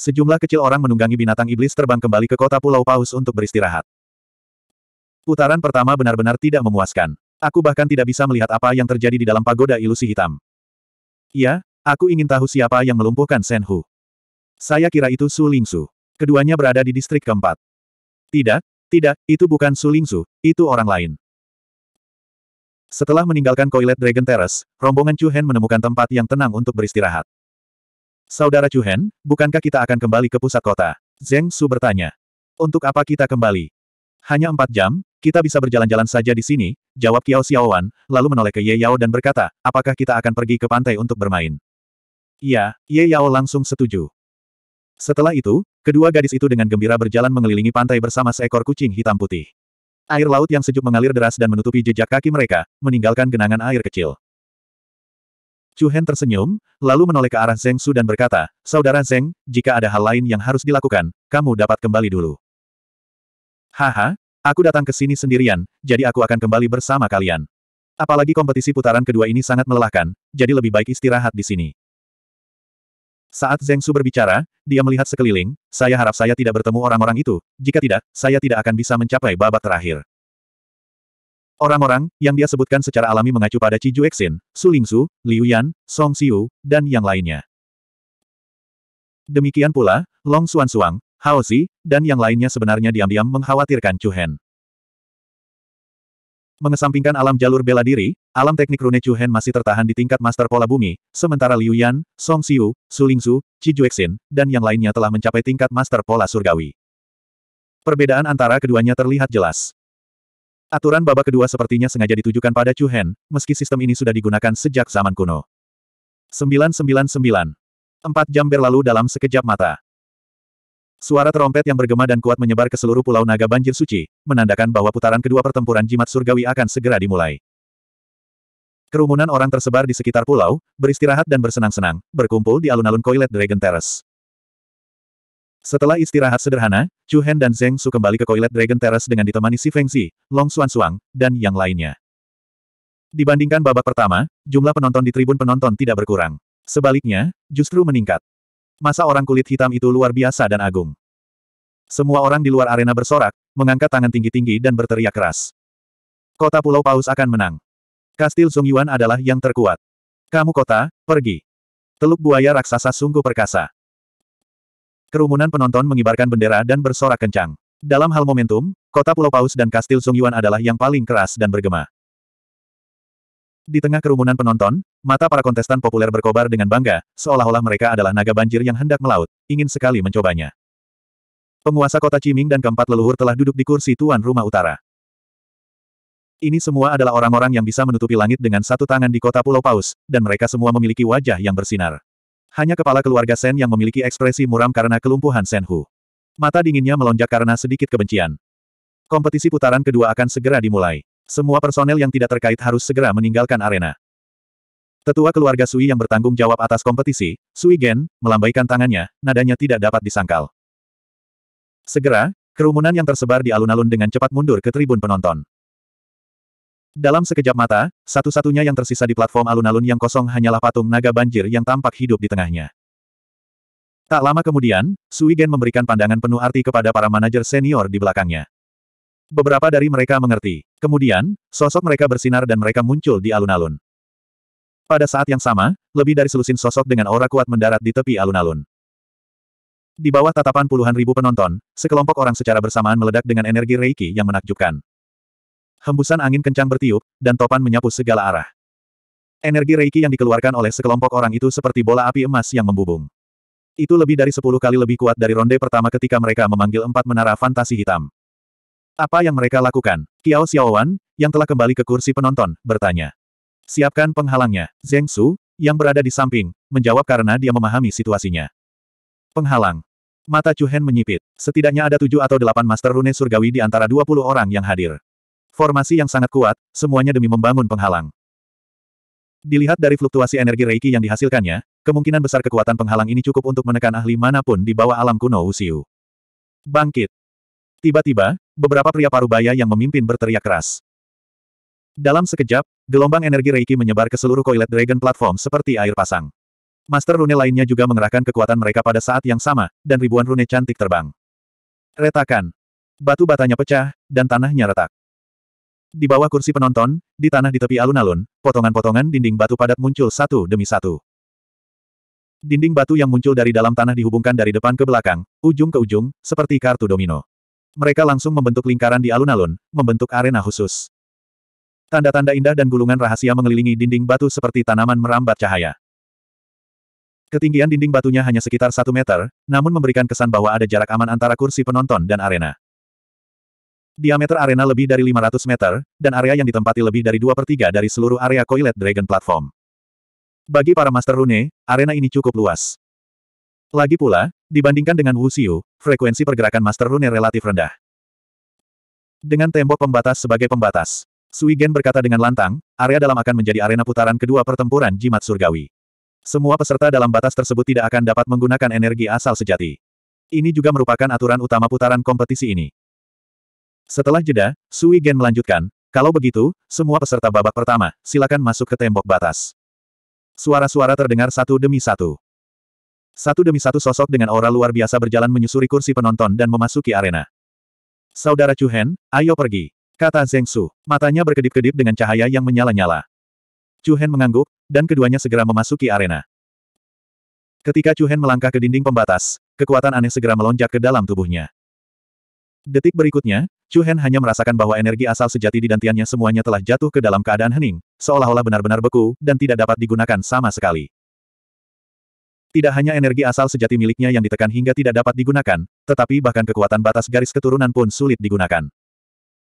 Sejumlah kecil orang menunggangi binatang iblis terbang kembali ke kota Pulau Paus untuk beristirahat. Putaran pertama benar-benar tidak memuaskan. Aku bahkan tidak bisa melihat apa yang terjadi di dalam pagoda ilusi hitam. Ya, aku ingin tahu siapa yang melumpuhkan Senhu. Saya kira itu Su Lingsu. Keduanya berada di distrik keempat. Tidak, tidak, itu bukan Su Lingzu, itu orang lain. Setelah meninggalkan Koilet Dragon Terrace, rombongan Chu Hen menemukan tempat yang tenang untuk beristirahat. Saudara Chu Hen, bukankah kita akan kembali ke pusat kota? Zeng Su bertanya. Untuk apa kita kembali? Hanya empat jam, kita bisa berjalan-jalan saja di sini, jawab Kiao Xiaowan, lalu menoleh ke Ye Yao dan berkata, apakah kita akan pergi ke pantai untuk bermain? Ya, Ye Yao langsung setuju. Setelah itu, Kedua gadis itu dengan gembira berjalan mengelilingi pantai bersama seekor kucing hitam putih. Air laut yang sejuk mengalir deras dan menutupi jejak kaki mereka, meninggalkan genangan air kecil. Chu Hen tersenyum, lalu menoleh ke arah Zeng Su dan berkata, Saudara Zeng, jika ada hal lain yang harus dilakukan, kamu dapat kembali dulu. Haha, aku datang ke sini sendirian, jadi aku akan kembali bersama kalian. Apalagi kompetisi putaran kedua ini sangat melelahkan, jadi lebih baik istirahat di sini. Saat Zeng Su berbicara, dia melihat sekeliling, saya harap saya tidak bertemu orang-orang itu, jika tidak, saya tidak akan bisa mencapai babak terakhir. Orang-orang, yang dia sebutkan secara alami mengacu pada Ci Xin, Su Lingsu, Liu Yan, Song Xiu, dan yang lainnya. Demikian pula, Long Xuan Suang, Hao Xi, dan yang lainnya sebenarnya diam-diam mengkhawatirkan Chu Hen. Mengesampingkan alam jalur bela diri, alam teknik rune Chu Hen masih tertahan di tingkat master pola bumi, sementara Liu Yan, Song Xiu, Su Lingzu, Qi Juexin, dan yang lainnya telah mencapai tingkat master pola surgawi. Perbedaan antara keduanya terlihat jelas. Aturan babak kedua sepertinya sengaja ditujukan pada Chu Hen, meski sistem ini sudah digunakan sejak zaman kuno. 999. Empat jam berlalu dalam sekejap mata. Suara terompet yang bergema dan kuat menyebar ke seluruh pulau naga banjir suci, menandakan bahwa putaran kedua pertempuran jimat surgawi akan segera dimulai. Kerumunan orang tersebar di sekitar pulau, beristirahat dan bersenang-senang, berkumpul di alun-alun Koilet Dragon Terrace. Setelah istirahat sederhana, Chu Hen dan Zeng Su kembali ke Koilet Dragon Terrace dengan ditemani Si Feng Zi, Long Xuan Suang, dan yang lainnya. Dibandingkan babak pertama, jumlah penonton di tribun penonton tidak berkurang. Sebaliknya, justru meningkat. Masa orang kulit hitam itu luar biasa dan agung. Semua orang di luar arena bersorak, mengangkat tangan tinggi-tinggi dan berteriak keras. Kota Pulau Paus akan menang. Kastil Sung Yuan adalah yang terkuat. Kamu kota, pergi. Teluk buaya raksasa sungguh perkasa. Kerumunan penonton mengibarkan bendera dan bersorak kencang. Dalam hal momentum, kota Pulau Paus dan Kastil Sung Yuan adalah yang paling keras dan bergema. Di tengah kerumunan penonton, mata para kontestan populer berkobar dengan bangga, seolah-olah mereka adalah naga banjir yang hendak melaut, ingin sekali mencobanya. Penguasa kota Ciming dan keempat leluhur telah duduk di kursi tuan rumah utara. Ini semua adalah orang-orang yang bisa menutupi langit dengan satu tangan di kota Pulau Paus, dan mereka semua memiliki wajah yang bersinar. Hanya kepala keluarga Sen yang memiliki ekspresi muram karena kelumpuhan Sen Hu. Mata dinginnya melonjak karena sedikit kebencian. Kompetisi putaran kedua akan segera dimulai. Semua personel yang tidak terkait harus segera meninggalkan arena. Tetua keluarga Sui yang bertanggung jawab atas kompetisi, Sui Gen, melambaikan tangannya, nadanya tidak dapat disangkal. Segera, kerumunan yang tersebar di alun-alun dengan cepat mundur ke tribun penonton. Dalam sekejap mata, satu-satunya yang tersisa di platform alun-alun yang kosong hanyalah patung naga banjir yang tampak hidup di tengahnya. Tak lama kemudian, Sui Gen memberikan pandangan penuh arti kepada para manajer senior di belakangnya. Beberapa dari mereka mengerti. Kemudian, sosok mereka bersinar dan mereka muncul di alun-alun. Pada saat yang sama, lebih dari selusin sosok dengan aura kuat mendarat di tepi alun-alun. Di bawah tatapan puluhan ribu penonton, sekelompok orang secara bersamaan meledak dengan energi Reiki yang menakjubkan. Hembusan angin kencang bertiup, dan topan menyapu segala arah. Energi Reiki yang dikeluarkan oleh sekelompok orang itu seperti bola api emas yang membubung. Itu lebih dari sepuluh kali lebih kuat dari ronde pertama ketika mereka memanggil empat menara fantasi hitam. Apa yang mereka lakukan? Kiao Xiaowan, yang telah kembali ke kursi penonton, bertanya. Siapkan penghalangnya. Zheng Su, yang berada di samping, menjawab karena dia memahami situasinya. Penghalang. Mata Chu Hen menyipit. Setidaknya ada tujuh atau delapan Master Rune Surgawi di antara dua puluh orang yang hadir. Formasi yang sangat kuat, semuanya demi membangun penghalang. Dilihat dari fluktuasi energi Reiki yang dihasilkannya, kemungkinan besar kekuatan penghalang ini cukup untuk menekan ahli manapun di bawah alam kuno Usiu. Bangkit. Tiba-tiba, beberapa pria parubaya yang memimpin berteriak keras. Dalam sekejap, gelombang energi Reiki menyebar ke seluruh koilet Dragon Platform seperti air pasang. Master rune lainnya juga mengerahkan kekuatan mereka pada saat yang sama, dan ribuan rune cantik terbang. Retakan. Batu batanya pecah, dan tanahnya retak. Di bawah kursi penonton, di tanah di tepi alun-alun, potongan-potongan dinding batu padat muncul satu demi satu. Dinding batu yang muncul dari dalam tanah dihubungkan dari depan ke belakang, ujung ke ujung, seperti kartu domino. Mereka langsung membentuk lingkaran di alun-alun, membentuk arena khusus. Tanda-tanda indah dan gulungan rahasia mengelilingi dinding batu seperti tanaman merambat cahaya. Ketinggian dinding batunya hanya sekitar satu meter, namun memberikan kesan bahwa ada jarak aman antara kursi penonton dan arena. Diameter arena lebih dari 500 meter, dan area yang ditempati lebih dari dua per 3 dari seluruh area Koilet Dragon Platform. Bagi para Master Rune, arena ini cukup luas. Lagi pula, Dibandingkan dengan Wu Xiu, frekuensi pergerakan Master Rune relatif rendah. Dengan tembok pembatas sebagai pembatas, Sui Gen berkata dengan lantang, area dalam akan menjadi arena putaran kedua pertempuran jimat surgawi. Semua peserta dalam batas tersebut tidak akan dapat menggunakan energi asal sejati. Ini juga merupakan aturan utama putaran kompetisi ini. Setelah jeda, Sui Gen melanjutkan, kalau begitu, semua peserta babak pertama, silakan masuk ke tembok batas. Suara-suara terdengar satu demi satu. Satu demi satu sosok dengan aura luar biasa berjalan menyusuri kursi penonton dan memasuki arena. Saudara Chuhen, ayo pergi. Kata Zheng Su. Matanya berkedip-kedip dengan cahaya yang menyala-nyala. Chuhen mengangguk, dan keduanya segera memasuki arena. Ketika Chuhen melangkah ke dinding pembatas, kekuatan aneh segera melonjak ke dalam tubuhnya. Detik berikutnya, Chuhen hanya merasakan bahwa energi asal sejati di dantiannya semuanya telah jatuh ke dalam keadaan hening, seolah-olah benar-benar beku, dan tidak dapat digunakan sama sekali. Tidak hanya energi asal sejati miliknya yang ditekan hingga tidak dapat digunakan, tetapi bahkan kekuatan batas garis keturunan pun sulit digunakan.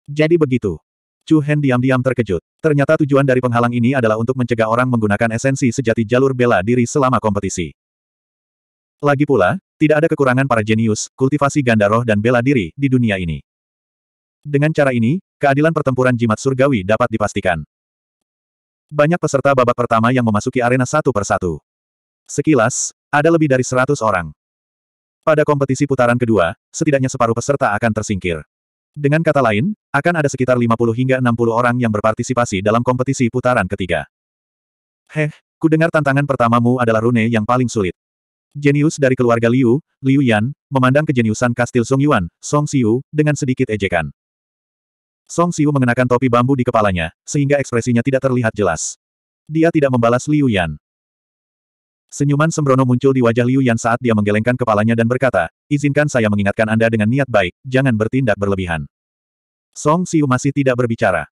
Jadi begitu. Chu Hen diam-diam terkejut. Ternyata tujuan dari penghalang ini adalah untuk mencegah orang menggunakan esensi sejati jalur bela diri selama kompetisi. Lagi pula, tidak ada kekurangan para jenius, kultivasi ganda roh dan bela diri di dunia ini. Dengan cara ini, keadilan pertempuran jimat surgawi dapat dipastikan. Banyak peserta babak pertama yang memasuki arena satu persatu. Sekilas, ada lebih dari seratus orang. Pada kompetisi putaran kedua, setidaknya separuh peserta akan tersingkir. Dengan kata lain, akan ada sekitar 50 hingga 60 orang yang berpartisipasi dalam kompetisi putaran ketiga. Heh, kudengar tantangan pertamamu adalah rune yang paling sulit. Jenius dari keluarga Liu, Liu Yan, memandang kejeniusan kastil Song Yuan, Song Xiu, dengan sedikit ejekan. Song Xiu mengenakan topi bambu di kepalanya, sehingga ekspresinya tidak terlihat jelas. Dia tidak membalas Liu Yan. Senyuman sembrono muncul di wajah Liu Yan saat dia menggelengkan kepalanya dan berkata, izinkan saya mengingatkan Anda dengan niat baik, jangan bertindak berlebihan. Song Siu masih tidak berbicara.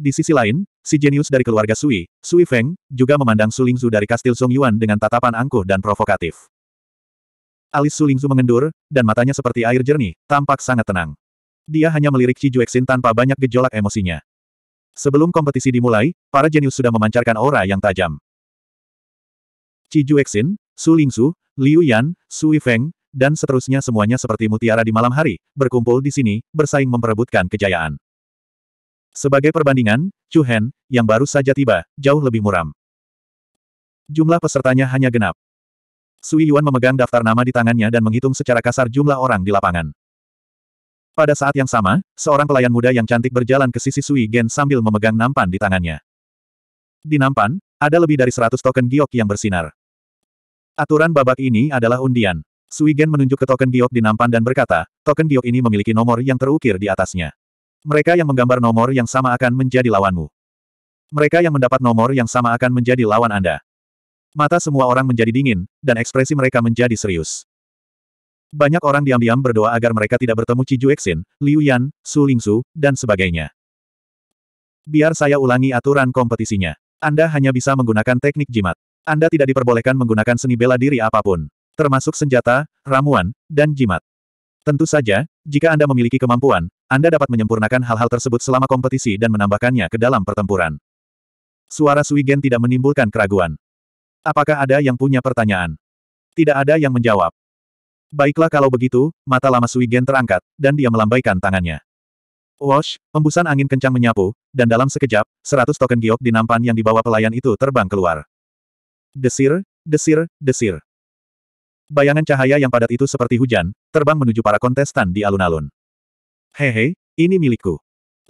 Di sisi lain, si jenius dari keluarga Sui, Sui Feng, juga memandang Su Lingzu dari kastil Song Yuan dengan tatapan angkuh dan provokatif. Alis Su Lingzu mengendur, dan matanya seperti air jernih, tampak sangat tenang. Dia hanya melirik Ci Juexin tanpa banyak gejolak emosinya. Sebelum kompetisi dimulai, para jenius sudah memancarkan aura yang tajam. Qi Juexin, Su Lingsu, Liu Yan, Sui Feng, dan seterusnya semuanya seperti mutiara di malam hari, berkumpul di sini, bersaing memperebutkan kejayaan. Sebagai perbandingan, Chu Hen, yang baru saja tiba, jauh lebih muram. Jumlah pesertanya hanya genap. Sui Yuan memegang daftar nama di tangannya dan menghitung secara kasar jumlah orang di lapangan. Pada saat yang sama, seorang pelayan muda yang cantik berjalan ke sisi Sui Gen sambil memegang nampan di tangannya. Di nampan, ada lebih dari 100 token giok yang bersinar. Aturan babak ini adalah undian. Suigen menunjuk ke token giok di nampan dan berkata, token giok ini memiliki nomor yang terukir di atasnya. Mereka yang menggambar nomor yang sama akan menjadi lawanmu. Mereka yang mendapat nomor yang sama akan menjadi lawan Anda. Mata semua orang menjadi dingin, dan ekspresi mereka menjadi serius. Banyak orang diam-diam berdoa agar mereka tidak bertemu Ci Juexin, Liu Yan, Su Lingsu, dan sebagainya. Biar saya ulangi aturan kompetisinya. Anda hanya bisa menggunakan teknik jimat. Anda tidak diperbolehkan menggunakan seni bela diri apapun, termasuk senjata, ramuan, dan jimat. Tentu saja, jika Anda memiliki kemampuan, Anda dapat menyempurnakan hal-hal tersebut selama kompetisi dan menambahkannya ke dalam pertempuran. Suara Suigen tidak menimbulkan keraguan. Apakah ada yang punya pertanyaan? Tidak ada yang menjawab. Baiklah kalau begitu, mata lama Suigen terangkat, dan dia melambaikan tangannya. Wash, embusan angin kencang menyapu, dan dalam sekejap, seratus token giok di nampan yang dibawa pelayan itu terbang keluar. Desir, desir, desir. Bayangan cahaya yang padat itu seperti hujan, terbang menuju para kontestan di alun-alun. Hehe, ini milikku.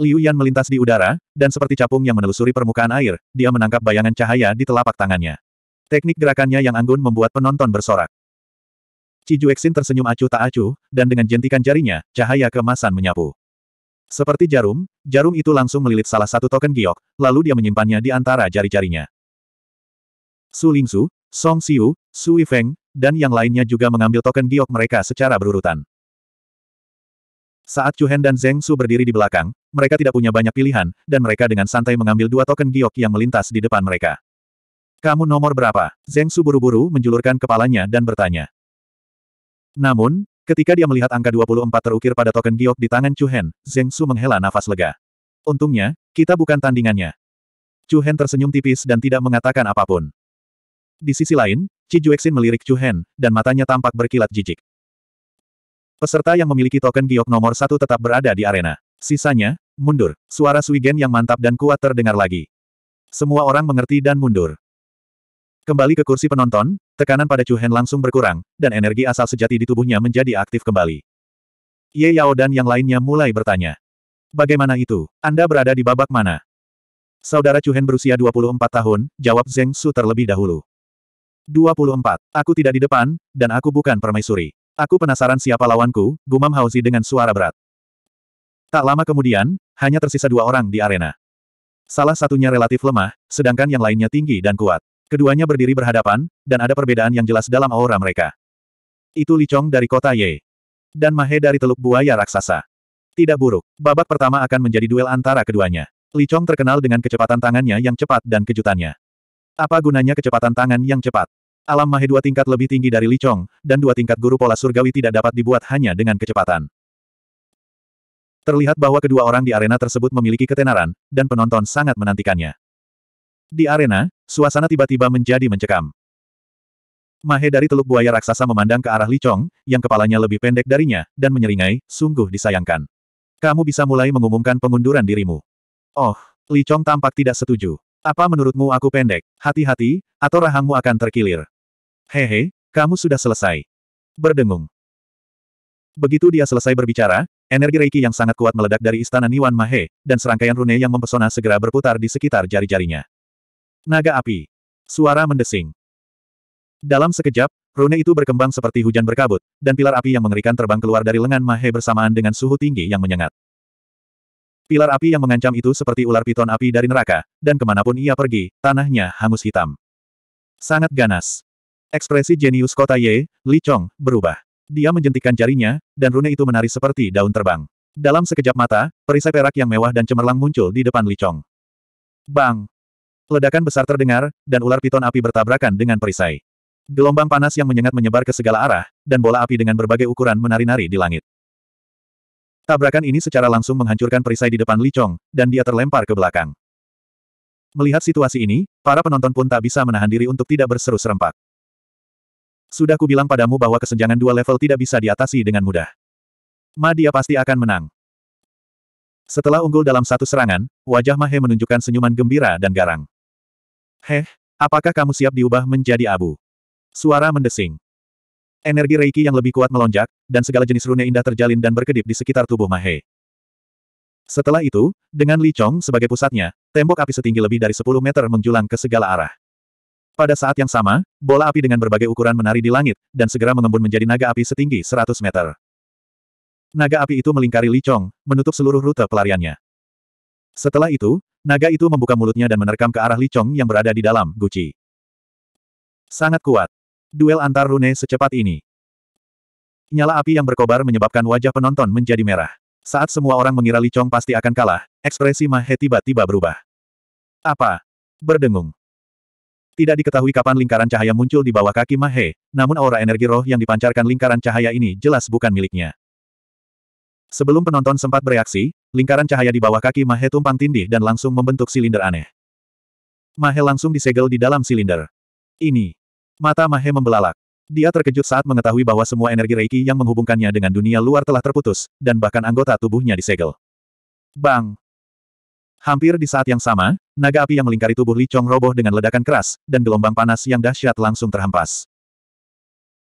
Liu Yan melintas di udara, dan seperti capung yang menelusuri permukaan air, dia menangkap bayangan cahaya di telapak tangannya. Teknik gerakannya yang anggun membuat penonton bersorak. Juexin tersenyum acuh tak acuh, dan dengan jentikan jarinya, cahaya kemasan menyapu. Seperti jarum, jarum itu langsung melilit salah satu token giok, lalu dia menyimpannya di antara jari-jarinya. Su Lingsu, Song Xiu, Su Feng, dan yang lainnya juga mengambil token giok mereka secara berurutan. Saat Chu Hen dan Zeng Su berdiri di belakang, mereka tidak punya banyak pilihan, dan mereka dengan santai mengambil dua token giok yang melintas di depan mereka. Kamu nomor berapa? Zeng Su buru-buru menjulurkan kepalanya dan bertanya. Namun, ketika dia melihat angka 24 terukir pada token giok di tangan Chu Hen, Zeng Su menghela nafas lega. Untungnya, kita bukan tandingannya. Chu Hen tersenyum tipis dan tidak mengatakan apapun. Di sisi lain, Qi Juexin melirik Chu Hen, dan matanya tampak berkilat jijik. Peserta yang memiliki token giok nomor satu tetap berada di arena. Sisanya, mundur. Suara Suigen yang mantap dan kuat terdengar lagi. Semua orang mengerti dan mundur. Kembali ke kursi penonton, tekanan pada Chu Hen langsung berkurang, dan energi asal sejati di tubuhnya menjadi aktif kembali. Ye Yao dan yang lainnya mulai bertanya. Bagaimana itu? Anda berada di babak mana? Saudara Chu Hen berusia 24 tahun, jawab Zeng Su terlebih dahulu. 24. Aku tidak di depan, dan aku bukan permaisuri. Aku penasaran siapa lawanku, gumam Hauzi dengan suara berat. Tak lama kemudian, hanya tersisa dua orang di arena. Salah satunya relatif lemah, sedangkan yang lainnya tinggi dan kuat. Keduanya berdiri berhadapan, dan ada perbedaan yang jelas dalam aura mereka. Itu Licong dari kota Ye. Dan Mahe dari Teluk Buaya Raksasa. Tidak buruk, babak pertama akan menjadi duel antara keduanya. Licong terkenal dengan kecepatan tangannya yang cepat dan kejutannya. Apa gunanya kecepatan tangan yang cepat? Alam Mahe dua tingkat lebih tinggi dari Li Chong, dan dua tingkat guru pola surgawi tidak dapat dibuat hanya dengan kecepatan. Terlihat bahwa kedua orang di arena tersebut memiliki ketenaran, dan penonton sangat menantikannya. Di arena, suasana tiba-tiba menjadi mencekam. Mahe dari teluk buaya raksasa memandang ke arah Li Chong, yang kepalanya lebih pendek darinya, dan menyeringai, sungguh disayangkan. Kamu bisa mulai mengumumkan pengunduran dirimu. Oh, Li Chong tampak tidak setuju. Apa menurutmu aku pendek? Hati-hati, atau rahangmu akan terkilir. Hehe, kamu sudah selesai. Berdengung. Begitu dia selesai berbicara, energi Reiki yang sangat kuat meledak dari istana Niwan Mahe, dan serangkaian rune yang mempesona segera berputar di sekitar jari-jarinya. Naga api. Suara mendesing. Dalam sekejap, rune itu berkembang seperti hujan berkabut, dan pilar api yang mengerikan terbang keluar dari lengan Mahe bersamaan dengan suhu tinggi yang menyengat. Pilar api yang mengancam itu seperti ular piton api dari neraka, dan kemanapun ia pergi, tanahnya hangus hitam. Sangat ganas. Ekspresi jenius kota Ye, Li Chong, berubah. Dia menjentikan jarinya, dan rune itu menari seperti daun terbang. Dalam sekejap mata, perisai perak yang mewah dan cemerlang muncul di depan Li Chong. Bang! Ledakan besar terdengar, dan ular piton api bertabrakan dengan perisai. Gelombang panas yang menyengat menyebar ke segala arah, dan bola api dengan berbagai ukuran menari-nari di langit. Tabrakan ini secara langsung menghancurkan perisai di depan Li Chong, dan dia terlempar ke belakang. Melihat situasi ini, para penonton pun tak bisa menahan diri untuk tidak berseru serempak. Sudah kubilang padamu bahwa kesenjangan dua level tidak bisa diatasi dengan mudah. Ma dia pasti akan menang. Setelah unggul dalam satu serangan, wajah Mahe menunjukkan senyuman gembira dan garang. Heh, apakah kamu siap diubah menjadi abu? Suara mendesing. Energi Reiki yang lebih kuat melonjak, dan segala jenis rune indah terjalin dan berkedip di sekitar tubuh Mahe. Setelah itu, dengan Li Chong sebagai pusatnya, tembok api setinggi lebih dari 10 meter menjulang ke segala arah. Pada saat yang sama, bola api dengan berbagai ukuran menari di langit, dan segera mengembun menjadi naga api setinggi 100 meter. Naga api itu melingkari Li Chong, menutup seluruh rute pelariannya. Setelah itu, naga itu membuka mulutnya dan menerkam ke arah Li Chong yang berada di dalam Gucci. Sangat kuat. Duel antar rune secepat ini. Nyala api yang berkobar menyebabkan wajah penonton menjadi merah. Saat semua orang mengira Li Chong pasti akan kalah, ekspresi Mahe tiba-tiba berubah. Apa? Berdengung. Tidak diketahui kapan lingkaran cahaya muncul di bawah kaki Mahe, namun aura energi roh yang dipancarkan lingkaran cahaya ini jelas bukan miliknya. Sebelum penonton sempat bereaksi, lingkaran cahaya di bawah kaki Mahe tumpang tindih dan langsung membentuk silinder aneh. Mahe langsung disegel di dalam silinder. Ini. Mata Mahe membelalak. Dia terkejut saat mengetahui bahwa semua energi Reiki yang menghubungkannya dengan dunia luar telah terputus, dan bahkan anggota tubuhnya disegel. Bang! Hampir di saat yang sama, naga api yang melingkari tubuh Li Chong roboh dengan ledakan keras, dan gelombang panas yang dahsyat langsung terhempas.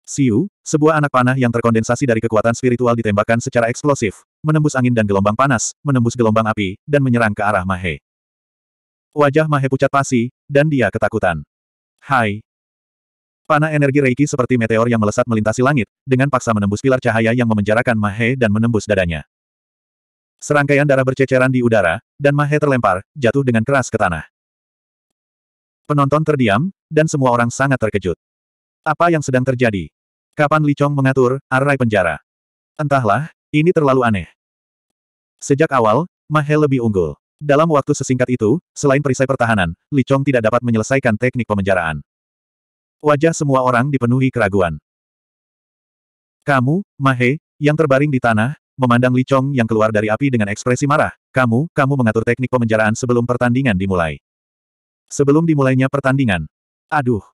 Siu, sebuah anak panah yang terkondensasi dari kekuatan spiritual ditembakkan secara eksplosif, menembus angin dan gelombang panas, menembus gelombang api, dan menyerang ke arah Mahe. Wajah Mahe pucat pasi, dan dia ketakutan. Hai, Panah energi Reiki seperti meteor yang melesat melintasi langit, dengan paksa menembus pilar cahaya yang memenjarakan Mahe dan menembus dadanya. Serangkaian darah berceceran di udara, dan Mahe terlempar, jatuh dengan keras ke tanah. Penonton terdiam, dan semua orang sangat terkejut. Apa yang sedang terjadi? Kapan Li Chong mengatur, arai penjara? Entahlah, ini terlalu aneh. Sejak awal, Mahe lebih unggul. Dalam waktu sesingkat itu, selain perisai pertahanan, Li Chong tidak dapat menyelesaikan teknik pemenjaraan. Wajah semua orang dipenuhi keraguan. Kamu, Mahe, yang terbaring di tanah, memandang Li Chong yang keluar dari api dengan ekspresi marah. Kamu, kamu mengatur teknik pemenjaraan sebelum pertandingan dimulai. Sebelum dimulainya pertandingan. Aduh.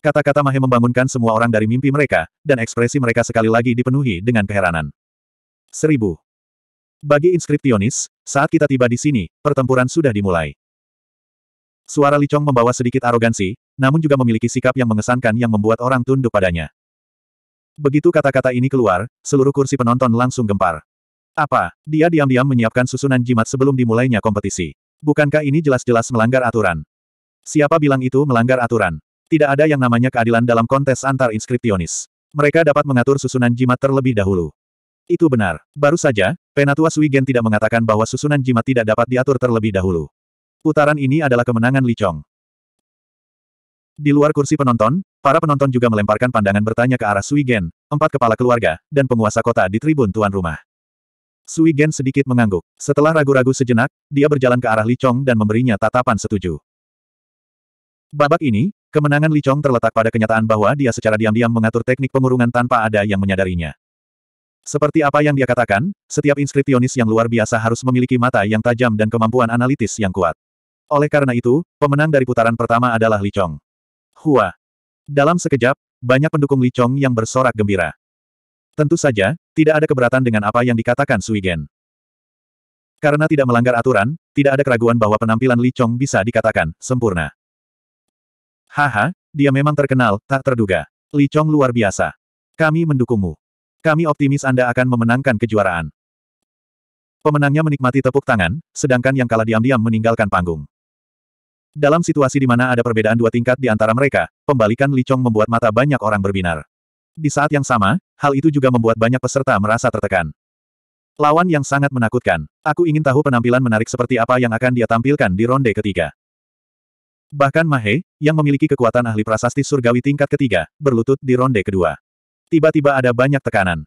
Kata-kata Mahe membangunkan semua orang dari mimpi mereka, dan ekspresi mereka sekali lagi dipenuhi dengan keheranan. Seribu. Bagi inskriptionis, saat kita tiba di sini, pertempuran sudah dimulai. Suara Li Chong membawa sedikit arogansi, namun juga memiliki sikap yang mengesankan yang membuat orang tunduk padanya. Begitu kata-kata ini keluar, seluruh kursi penonton langsung gempar. Apa? Dia diam-diam menyiapkan susunan jimat sebelum dimulainya kompetisi. Bukankah ini jelas-jelas melanggar aturan? Siapa bilang itu melanggar aturan? Tidak ada yang namanya keadilan dalam kontes antar inskriptionis. Mereka dapat mengatur susunan jimat terlebih dahulu. Itu benar. Baru saja, Penatua Suigen tidak mengatakan bahwa susunan jimat tidak dapat diatur terlebih dahulu. Putaran ini adalah kemenangan Li Chong. Di luar kursi penonton, para penonton juga melemparkan pandangan bertanya ke arah Sui Gen, empat kepala keluarga, dan penguasa kota di tribun tuan rumah. Sui Gen sedikit mengangguk. Setelah ragu-ragu sejenak, dia berjalan ke arah Li Chong dan memberinya tatapan setuju. Babak ini, kemenangan Li Chong terletak pada kenyataan bahwa dia secara diam-diam mengatur teknik pengurungan tanpa ada yang menyadarinya. Seperti apa yang dia katakan, setiap inskripsionis yang luar biasa harus memiliki mata yang tajam dan kemampuan analitis yang kuat. Oleh karena itu, pemenang dari putaran pertama adalah Li Chong. Hua. Dalam sekejap, banyak pendukung Li Chong yang bersorak gembira. Tentu saja, tidak ada keberatan dengan apa yang dikatakan Sui Gen. Karena tidak melanggar aturan, tidak ada keraguan bahwa penampilan Li Chong bisa dikatakan sempurna. Haha, dia memang terkenal, tak terduga. Li Chong luar biasa. Kami mendukungmu. Kami optimis Anda akan memenangkan kejuaraan. Pemenangnya menikmati tepuk tangan, sedangkan yang kalah diam-diam meninggalkan panggung. Dalam situasi di mana ada perbedaan dua tingkat di antara mereka, pembalikan Li Chong membuat mata banyak orang berbinar. Di saat yang sama, hal itu juga membuat banyak peserta merasa tertekan. Lawan yang sangat menakutkan. Aku ingin tahu penampilan menarik seperti apa yang akan dia tampilkan di ronde ketiga. Bahkan Mahe, yang memiliki kekuatan ahli prasasti surgawi tingkat ketiga, berlutut di ronde kedua. Tiba-tiba ada banyak tekanan.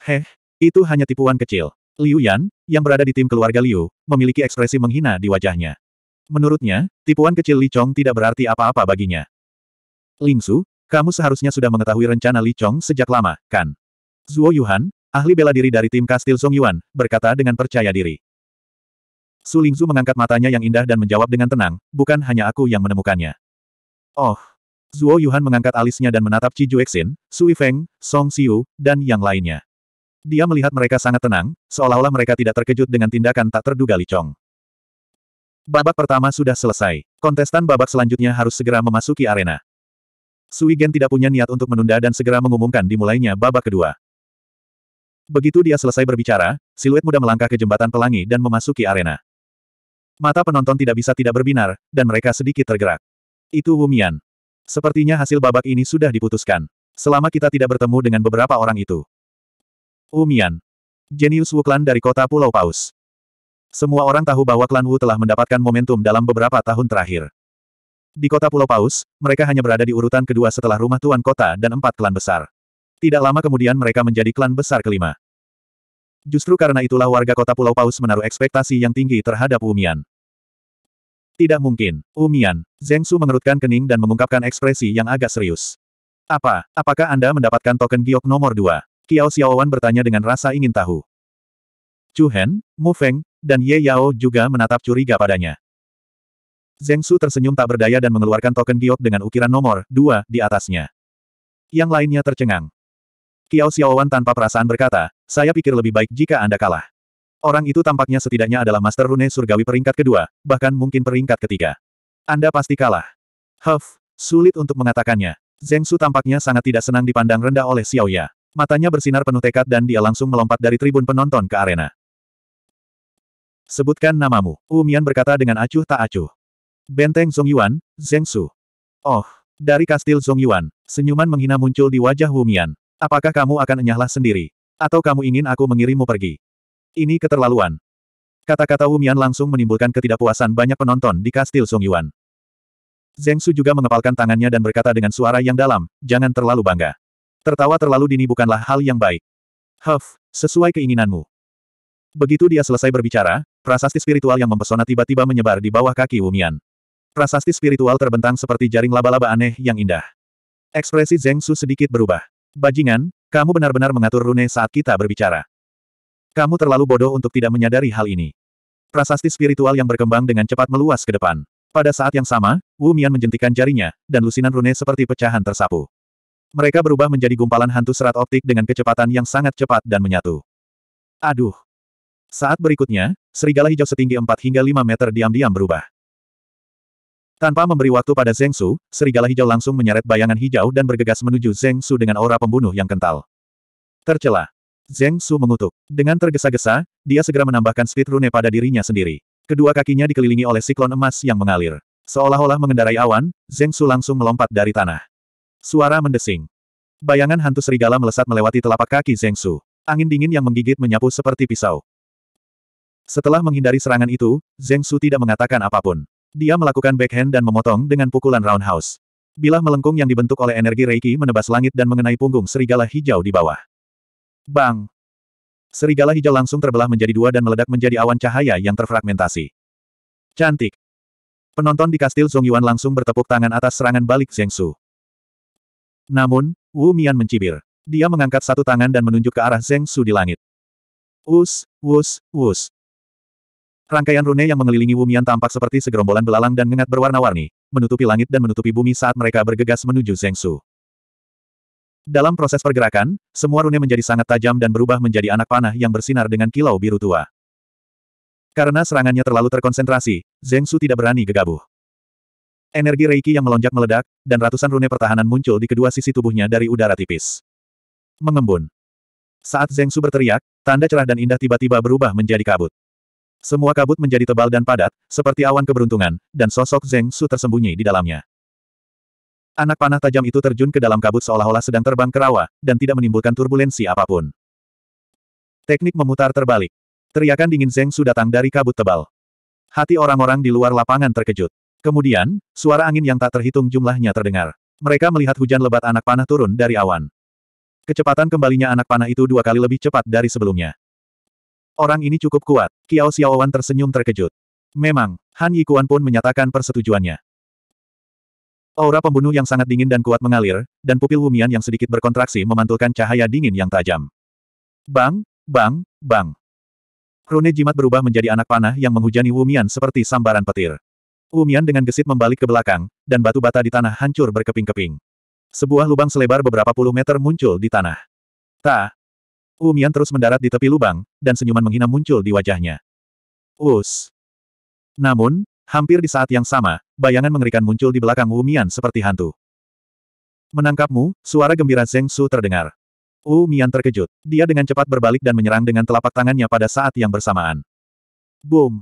Heh, itu hanya tipuan kecil. Liu Yan, yang berada di tim keluarga Liu, memiliki ekspresi menghina di wajahnya. Menurutnya, tipuan kecil Li Chong tidak berarti apa-apa baginya. Ling Su, kamu seharusnya sudah mengetahui rencana Li Chong sejak lama, kan? Zuo Yuhan, ahli bela diri dari tim Kastil Song Yuan, berkata dengan percaya diri. Su Ling Su mengangkat matanya yang indah dan menjawab dengan tenang, bukan hanya aku yang menemukannya. Oh. Zuo Yuhan mengangkat alisnya dan menatap Ci Juexin, Sui Feng, Song Xiu, dan yang lainnya. Dia melihat mereka sangat tenang, seolah-olah mereka tidak terkejut dengan tindakan tak terduga Li Chong. Babak pertama sudah selesai. Kontestan babak selanjutnya harus segera memasuki arena. Sui Gen tidak punya niat untuk menunda dan segera mengumumkan dimulainya babak kedua. Begitu dia selesai berbicara, siluet muda melangkah ke jembatan pelangi dan memasuki arena. Mata penonton tidak bisa tidak berbinar, dan mereka sedikit tergerak. Itu Wumian. Sepertinya hasil babak ini sudah diputuskan. Selama kita tidak bertemu dengan beberapa orang itu. Wumian. Jenius Wuklan dari kota Pulau Paus. Semua orang tahu bahwa klan Wu telah mendapatkan momentum dalam beberapa tahun terakhir. Di kota Pulau Paus, mereka hanya berada di urutan kedua setelah rumah tuan kota dan empat klan besar. Tidak lama kemudian mereka menjadi klan besar kelima. Justru karena itulah warga kota Pulau Paus menaruh ekspektasi yang tinggi terhadap Umian. Tidak mungkin, Umian. Zeng Su mengerutkan kening dan mengungkapkan ekspresi yang agak serius. Apa, apakah Anda mendapatkan token giok nomor dua? Kiao Xiaowan bertanya dengan rasa ingin tahu. Chu Hen, Mu Feng, dan Ye Yao juga menatap curiga padanya. Zeng Su tersenyum tak berdaya dan mengeluarkan token giok dengan ukiran nomor 2 di atasnya. Yang lainnya tercengang. Kiao Xiaowan tanpa perasaan berkata, saya pikir lebih baik jika Anda kalah. Orang itu tampaknya setidaknya adalah Master Rune Surgawi peringkat kedua, bahkan mungkin peringkat ketiga. Anda pasti kalah. Huff, sulit untuk mengatakannya. Zeng Su tampaknya sangat tidak senang dipandang rendah oleh Xiao Ya. Matanya bersinar penuh tekad dan dia langsung melompat dari tribun penonton ke arena. Sebutkan namamu. Wu berkata dengan acuh tak acuh. Benteng Song Yuan, Zheng Su. Oh, dari kastil Song Yuan, senyuman menghina muncul di wajah Wu Apakah kamu akan enyahlah sendiri? Atau kamu ingin aku mengirimmu pergi? Ini keterlaluan. Kata-kata Wu langsung menimbulkan ketidakpuasan banyak penonton di kastil Song Yuan. Zheng Su juga mengepalkan tangannya dan berkata dengan suara yang dalam, jangan terlalu bangga. Tertawa terlalu dini bukanlah hal yang baik. Huff, sesuai keinginanmu. Begitu dia selesai berbicara, Prasasti spiritual yang mempesona tiba-tiba menyebar di bawah kaki Wumian. Prasasti spiritual terbentang seperti jaring laba-laba aneh yang indah. Ekspresi Zeng Su sedikit berubah. Bajingan, kamu benar-benar mengatur rune saat kita berbicara. Kamu terlalu bodoh untuk tidak menyadari hal ini. Prasasti spiritual yang berkembang dengan cepat meluas ke depan. Pada saat yang sama, Wu Mian menjentikan jarinya, dan lusinan rune seperti pecahan tersapu. Mereka berubah menjadi gumpalan hantu serat optik dengan kecepatan yang sangat cepat dan menyatu. Aduh, saat berikutnya, serigala hijau setinggi 4 hingga 5 meter diam-diam berubah. Tanpa memberi waktu pada Zeng Su, serigala hijau langsung menyeret bayangan hijau dan bergegas menuju Zeng Su dengan aura pembunuh yang kental. Tercela. Zeng Su mengutuk. Dengan tergesa-gesa, dia segera menambahkan speed rune pada dirinya sendiri. Kedua kakinya dikelilingi oleh siklon emas yang mengalir. Seolah-olah mengendarai awan, Zeng Su langsung melompat dari tanah. Suara mendesing. Bayangan hantu serigala melesat melewati telapak kaki Zeng Su. Angin dingin yang menggigit menyapu seperti pisau. Setelah menghindari serangan itu, Zheng Su tidak mengatakan apapun. Dia melakukan backhand dan memotong dengan pukulan roundhouse. Bilah melengkung yang dibentuk oleh energi Reiki menebas langit dan mengenai punggung serigala hijau di bawah. Bang! Serigala hijau langsung terbelah menjadi dua dan meledak menjadi awan cahaya yang terfragmentasi. Cantik! Penonton di kastil Zongyuan langsung bertepuk tangan atas serangan balik Zheng Su. Namun, Wu Mian mencibir. Dia mengangkat satu tangan dan menunjuk ke arah Zheng Su di langit. Us, wus, wus. Rangkaian rune yang mengelilingi Wumian tampak seperti segerombolan belalang dan ngengat berwarna-warni, menutupi langit dan menutupi bumi saat mereka bergegas menuju Zengsu. Dalam proses pergerakan, semua rune menjadi sangat tajam dan berubah menjadi anak panah yang bersinar dengan kilau biru tua. Karena serangannya terlalu terkonsentrasi, Zengsu tidak berani gegabah. Energi Reiki yang melonjak meledak, dan ratusan rune pertahanan muncul di kedua sisi tubuhnya dari udara tipis. Mengembun. Saat Zengsu berteriak, tanda cerah dan indah tiba-tiba berubah menjadi kabut. Semua kabut menjadi tebal dan padat, seperti awan keberuntungan, dan sosok Zeng Su tersembunyi di dalamnya. Anak panah tajam itu terjun ke dalam kabut seolah-olah sedang terbang ke rawa, dan tidak menimbulkan turbulensi apapun. Teknik memutar terbalik. Teriakan dingin Zeng Su datang dari kabut tebal. Hati orang-orang di luar lapangan terkejut. Kemudian, suara angin yang tak terhitung jumlahnya terdengar. Mereka melihat hujan lebat anak panah turun dari awan. Kecepatan kembalinya anak panah itu dua kali lebih cepat dari sebelumnya. Orang ini cukup kuat. Kiao Xiaowan tersenyum terkejut. Memang, Han Yikuan pun menyatakan persetujuannya. Aura pembunuh yang sangat dingin dan kuat mengalir, dan pupil Wumian yang sedikit berkontraksi memantulkan cahaya dingin yang tajam. Bang, bang, bang. Rune jimat berubah menjadi anak panah yang menghujani Wumian seperti sambaran petir. Wumian dengan gesit membalik ke belakang, dan batu bata di tanah hancur berkeping-keping. Sebuah lubang selebar beberapa puluh meter muncul di tanah. Ta, Umian terus mendarat di tepi lubang, dan senyuman menghina muncul di wajahnya. Us. Namun, hampir di saat yang sama, bayangan mengerikan muncul di belakang Umian seperti hantu. Menangkapmu, suara gembira Zeng Su terdengar. Umian terkejut. Dia dengan cepat berbalik dan menyerang dengan telapak tangannya pada saat yang bersamaan. Boom.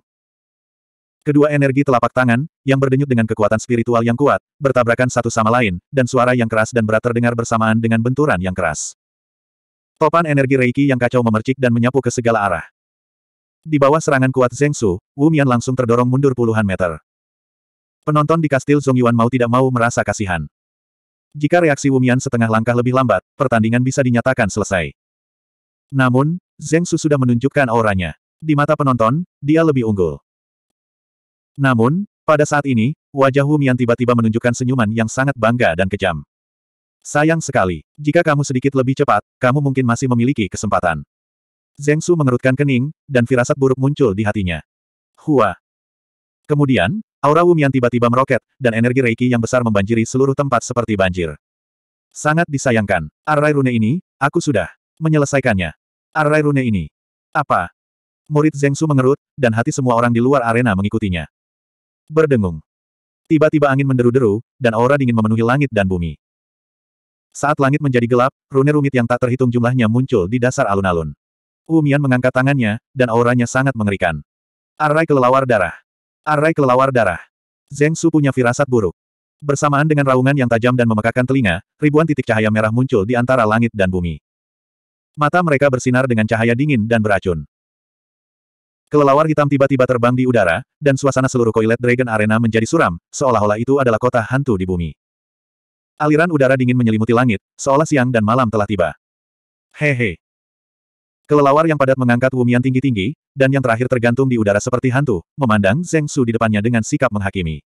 Kedua energi telapak tangan, yang berdenyut dengan kekuatan spiritual yang kuat, bertabrakan satu sama lain, dan suara yang keras dan berat terdengar bersamaan dengan benturan yang keras. Topan energi Reiki yang kacau memercik dan menyapu ke segala arah. Di bawah serangan kuat Zeng Su, Wu Mian langsung terdorong mundur puluhan meter. Penonton di kastil Zhong Yuan mau tidak mau merasa kasihan. Jika reaksi Wu Mian setengah langkah lebih lambat, pertandingan bisa dinyatakan selesai. Namun, Zeng Su sudah menunjukkan auranya. Di mata penonton, dia lebih unggul. Namun, pada saat ini, wajah Wu Mian tiba-tiba menunjukkan senyuman yang sangat bangga dan kejam. Sayang sekali. Jika kamu sedikit lebih cepat, kamu mungkin masih memiliki kesempatan. Zeng Su mengerutkan kening, dan firasat buruk muncul di hatinya. Hua. Kemudian, aura Wumian tiba-tiba meroket, dan energi Reiki yang besar membanjiri seluruh tempat seperti banjir. Sangat disayangkan. Arai rune ini, aku sudah menyelesaikannya. Arai rune ini. Apa? Murid Zeng Su mengerut, dan hati semua orang di luar arena mengikutinya. Berdengung. Tiba-tiba angin menderu-deru, dan aura dingin memenuhi langit dan bumi. Saat langit menjadi gelap, rune rumit yang tak terhitung jumlahnya muncul di dasar alun-alun. Umian mengangkat tangannya, dan auranya sangat mengerikan. Arai kelelawar darah. Arai kelelawar darah. Zeng Su punya firasat buruk. Bersamaan dengan raungan yang tajam dan memekakan telinga, ribuan titik cahaya merah muncul di antara langit dan bumi. Mata mereka bersinar dengan cahaya dingin dan beracun. Kelelawar hitam tiba-tiba terbang di udara, dan suasana seluruh Koilet Dragon Arena menjadi suram, seolah-olah itu adalah kota hantu di bumi. Aliran udara dingin menyelimuti langit, seolah siang dan malam telah tiba. Hehe. He. Kelelawar yang padat mengangkat wumian tinggi-tinggi, dan yang terakhir tergantung di udara seperti hantu, memandang Zeng Su di depannya dengan sikap menghakimi.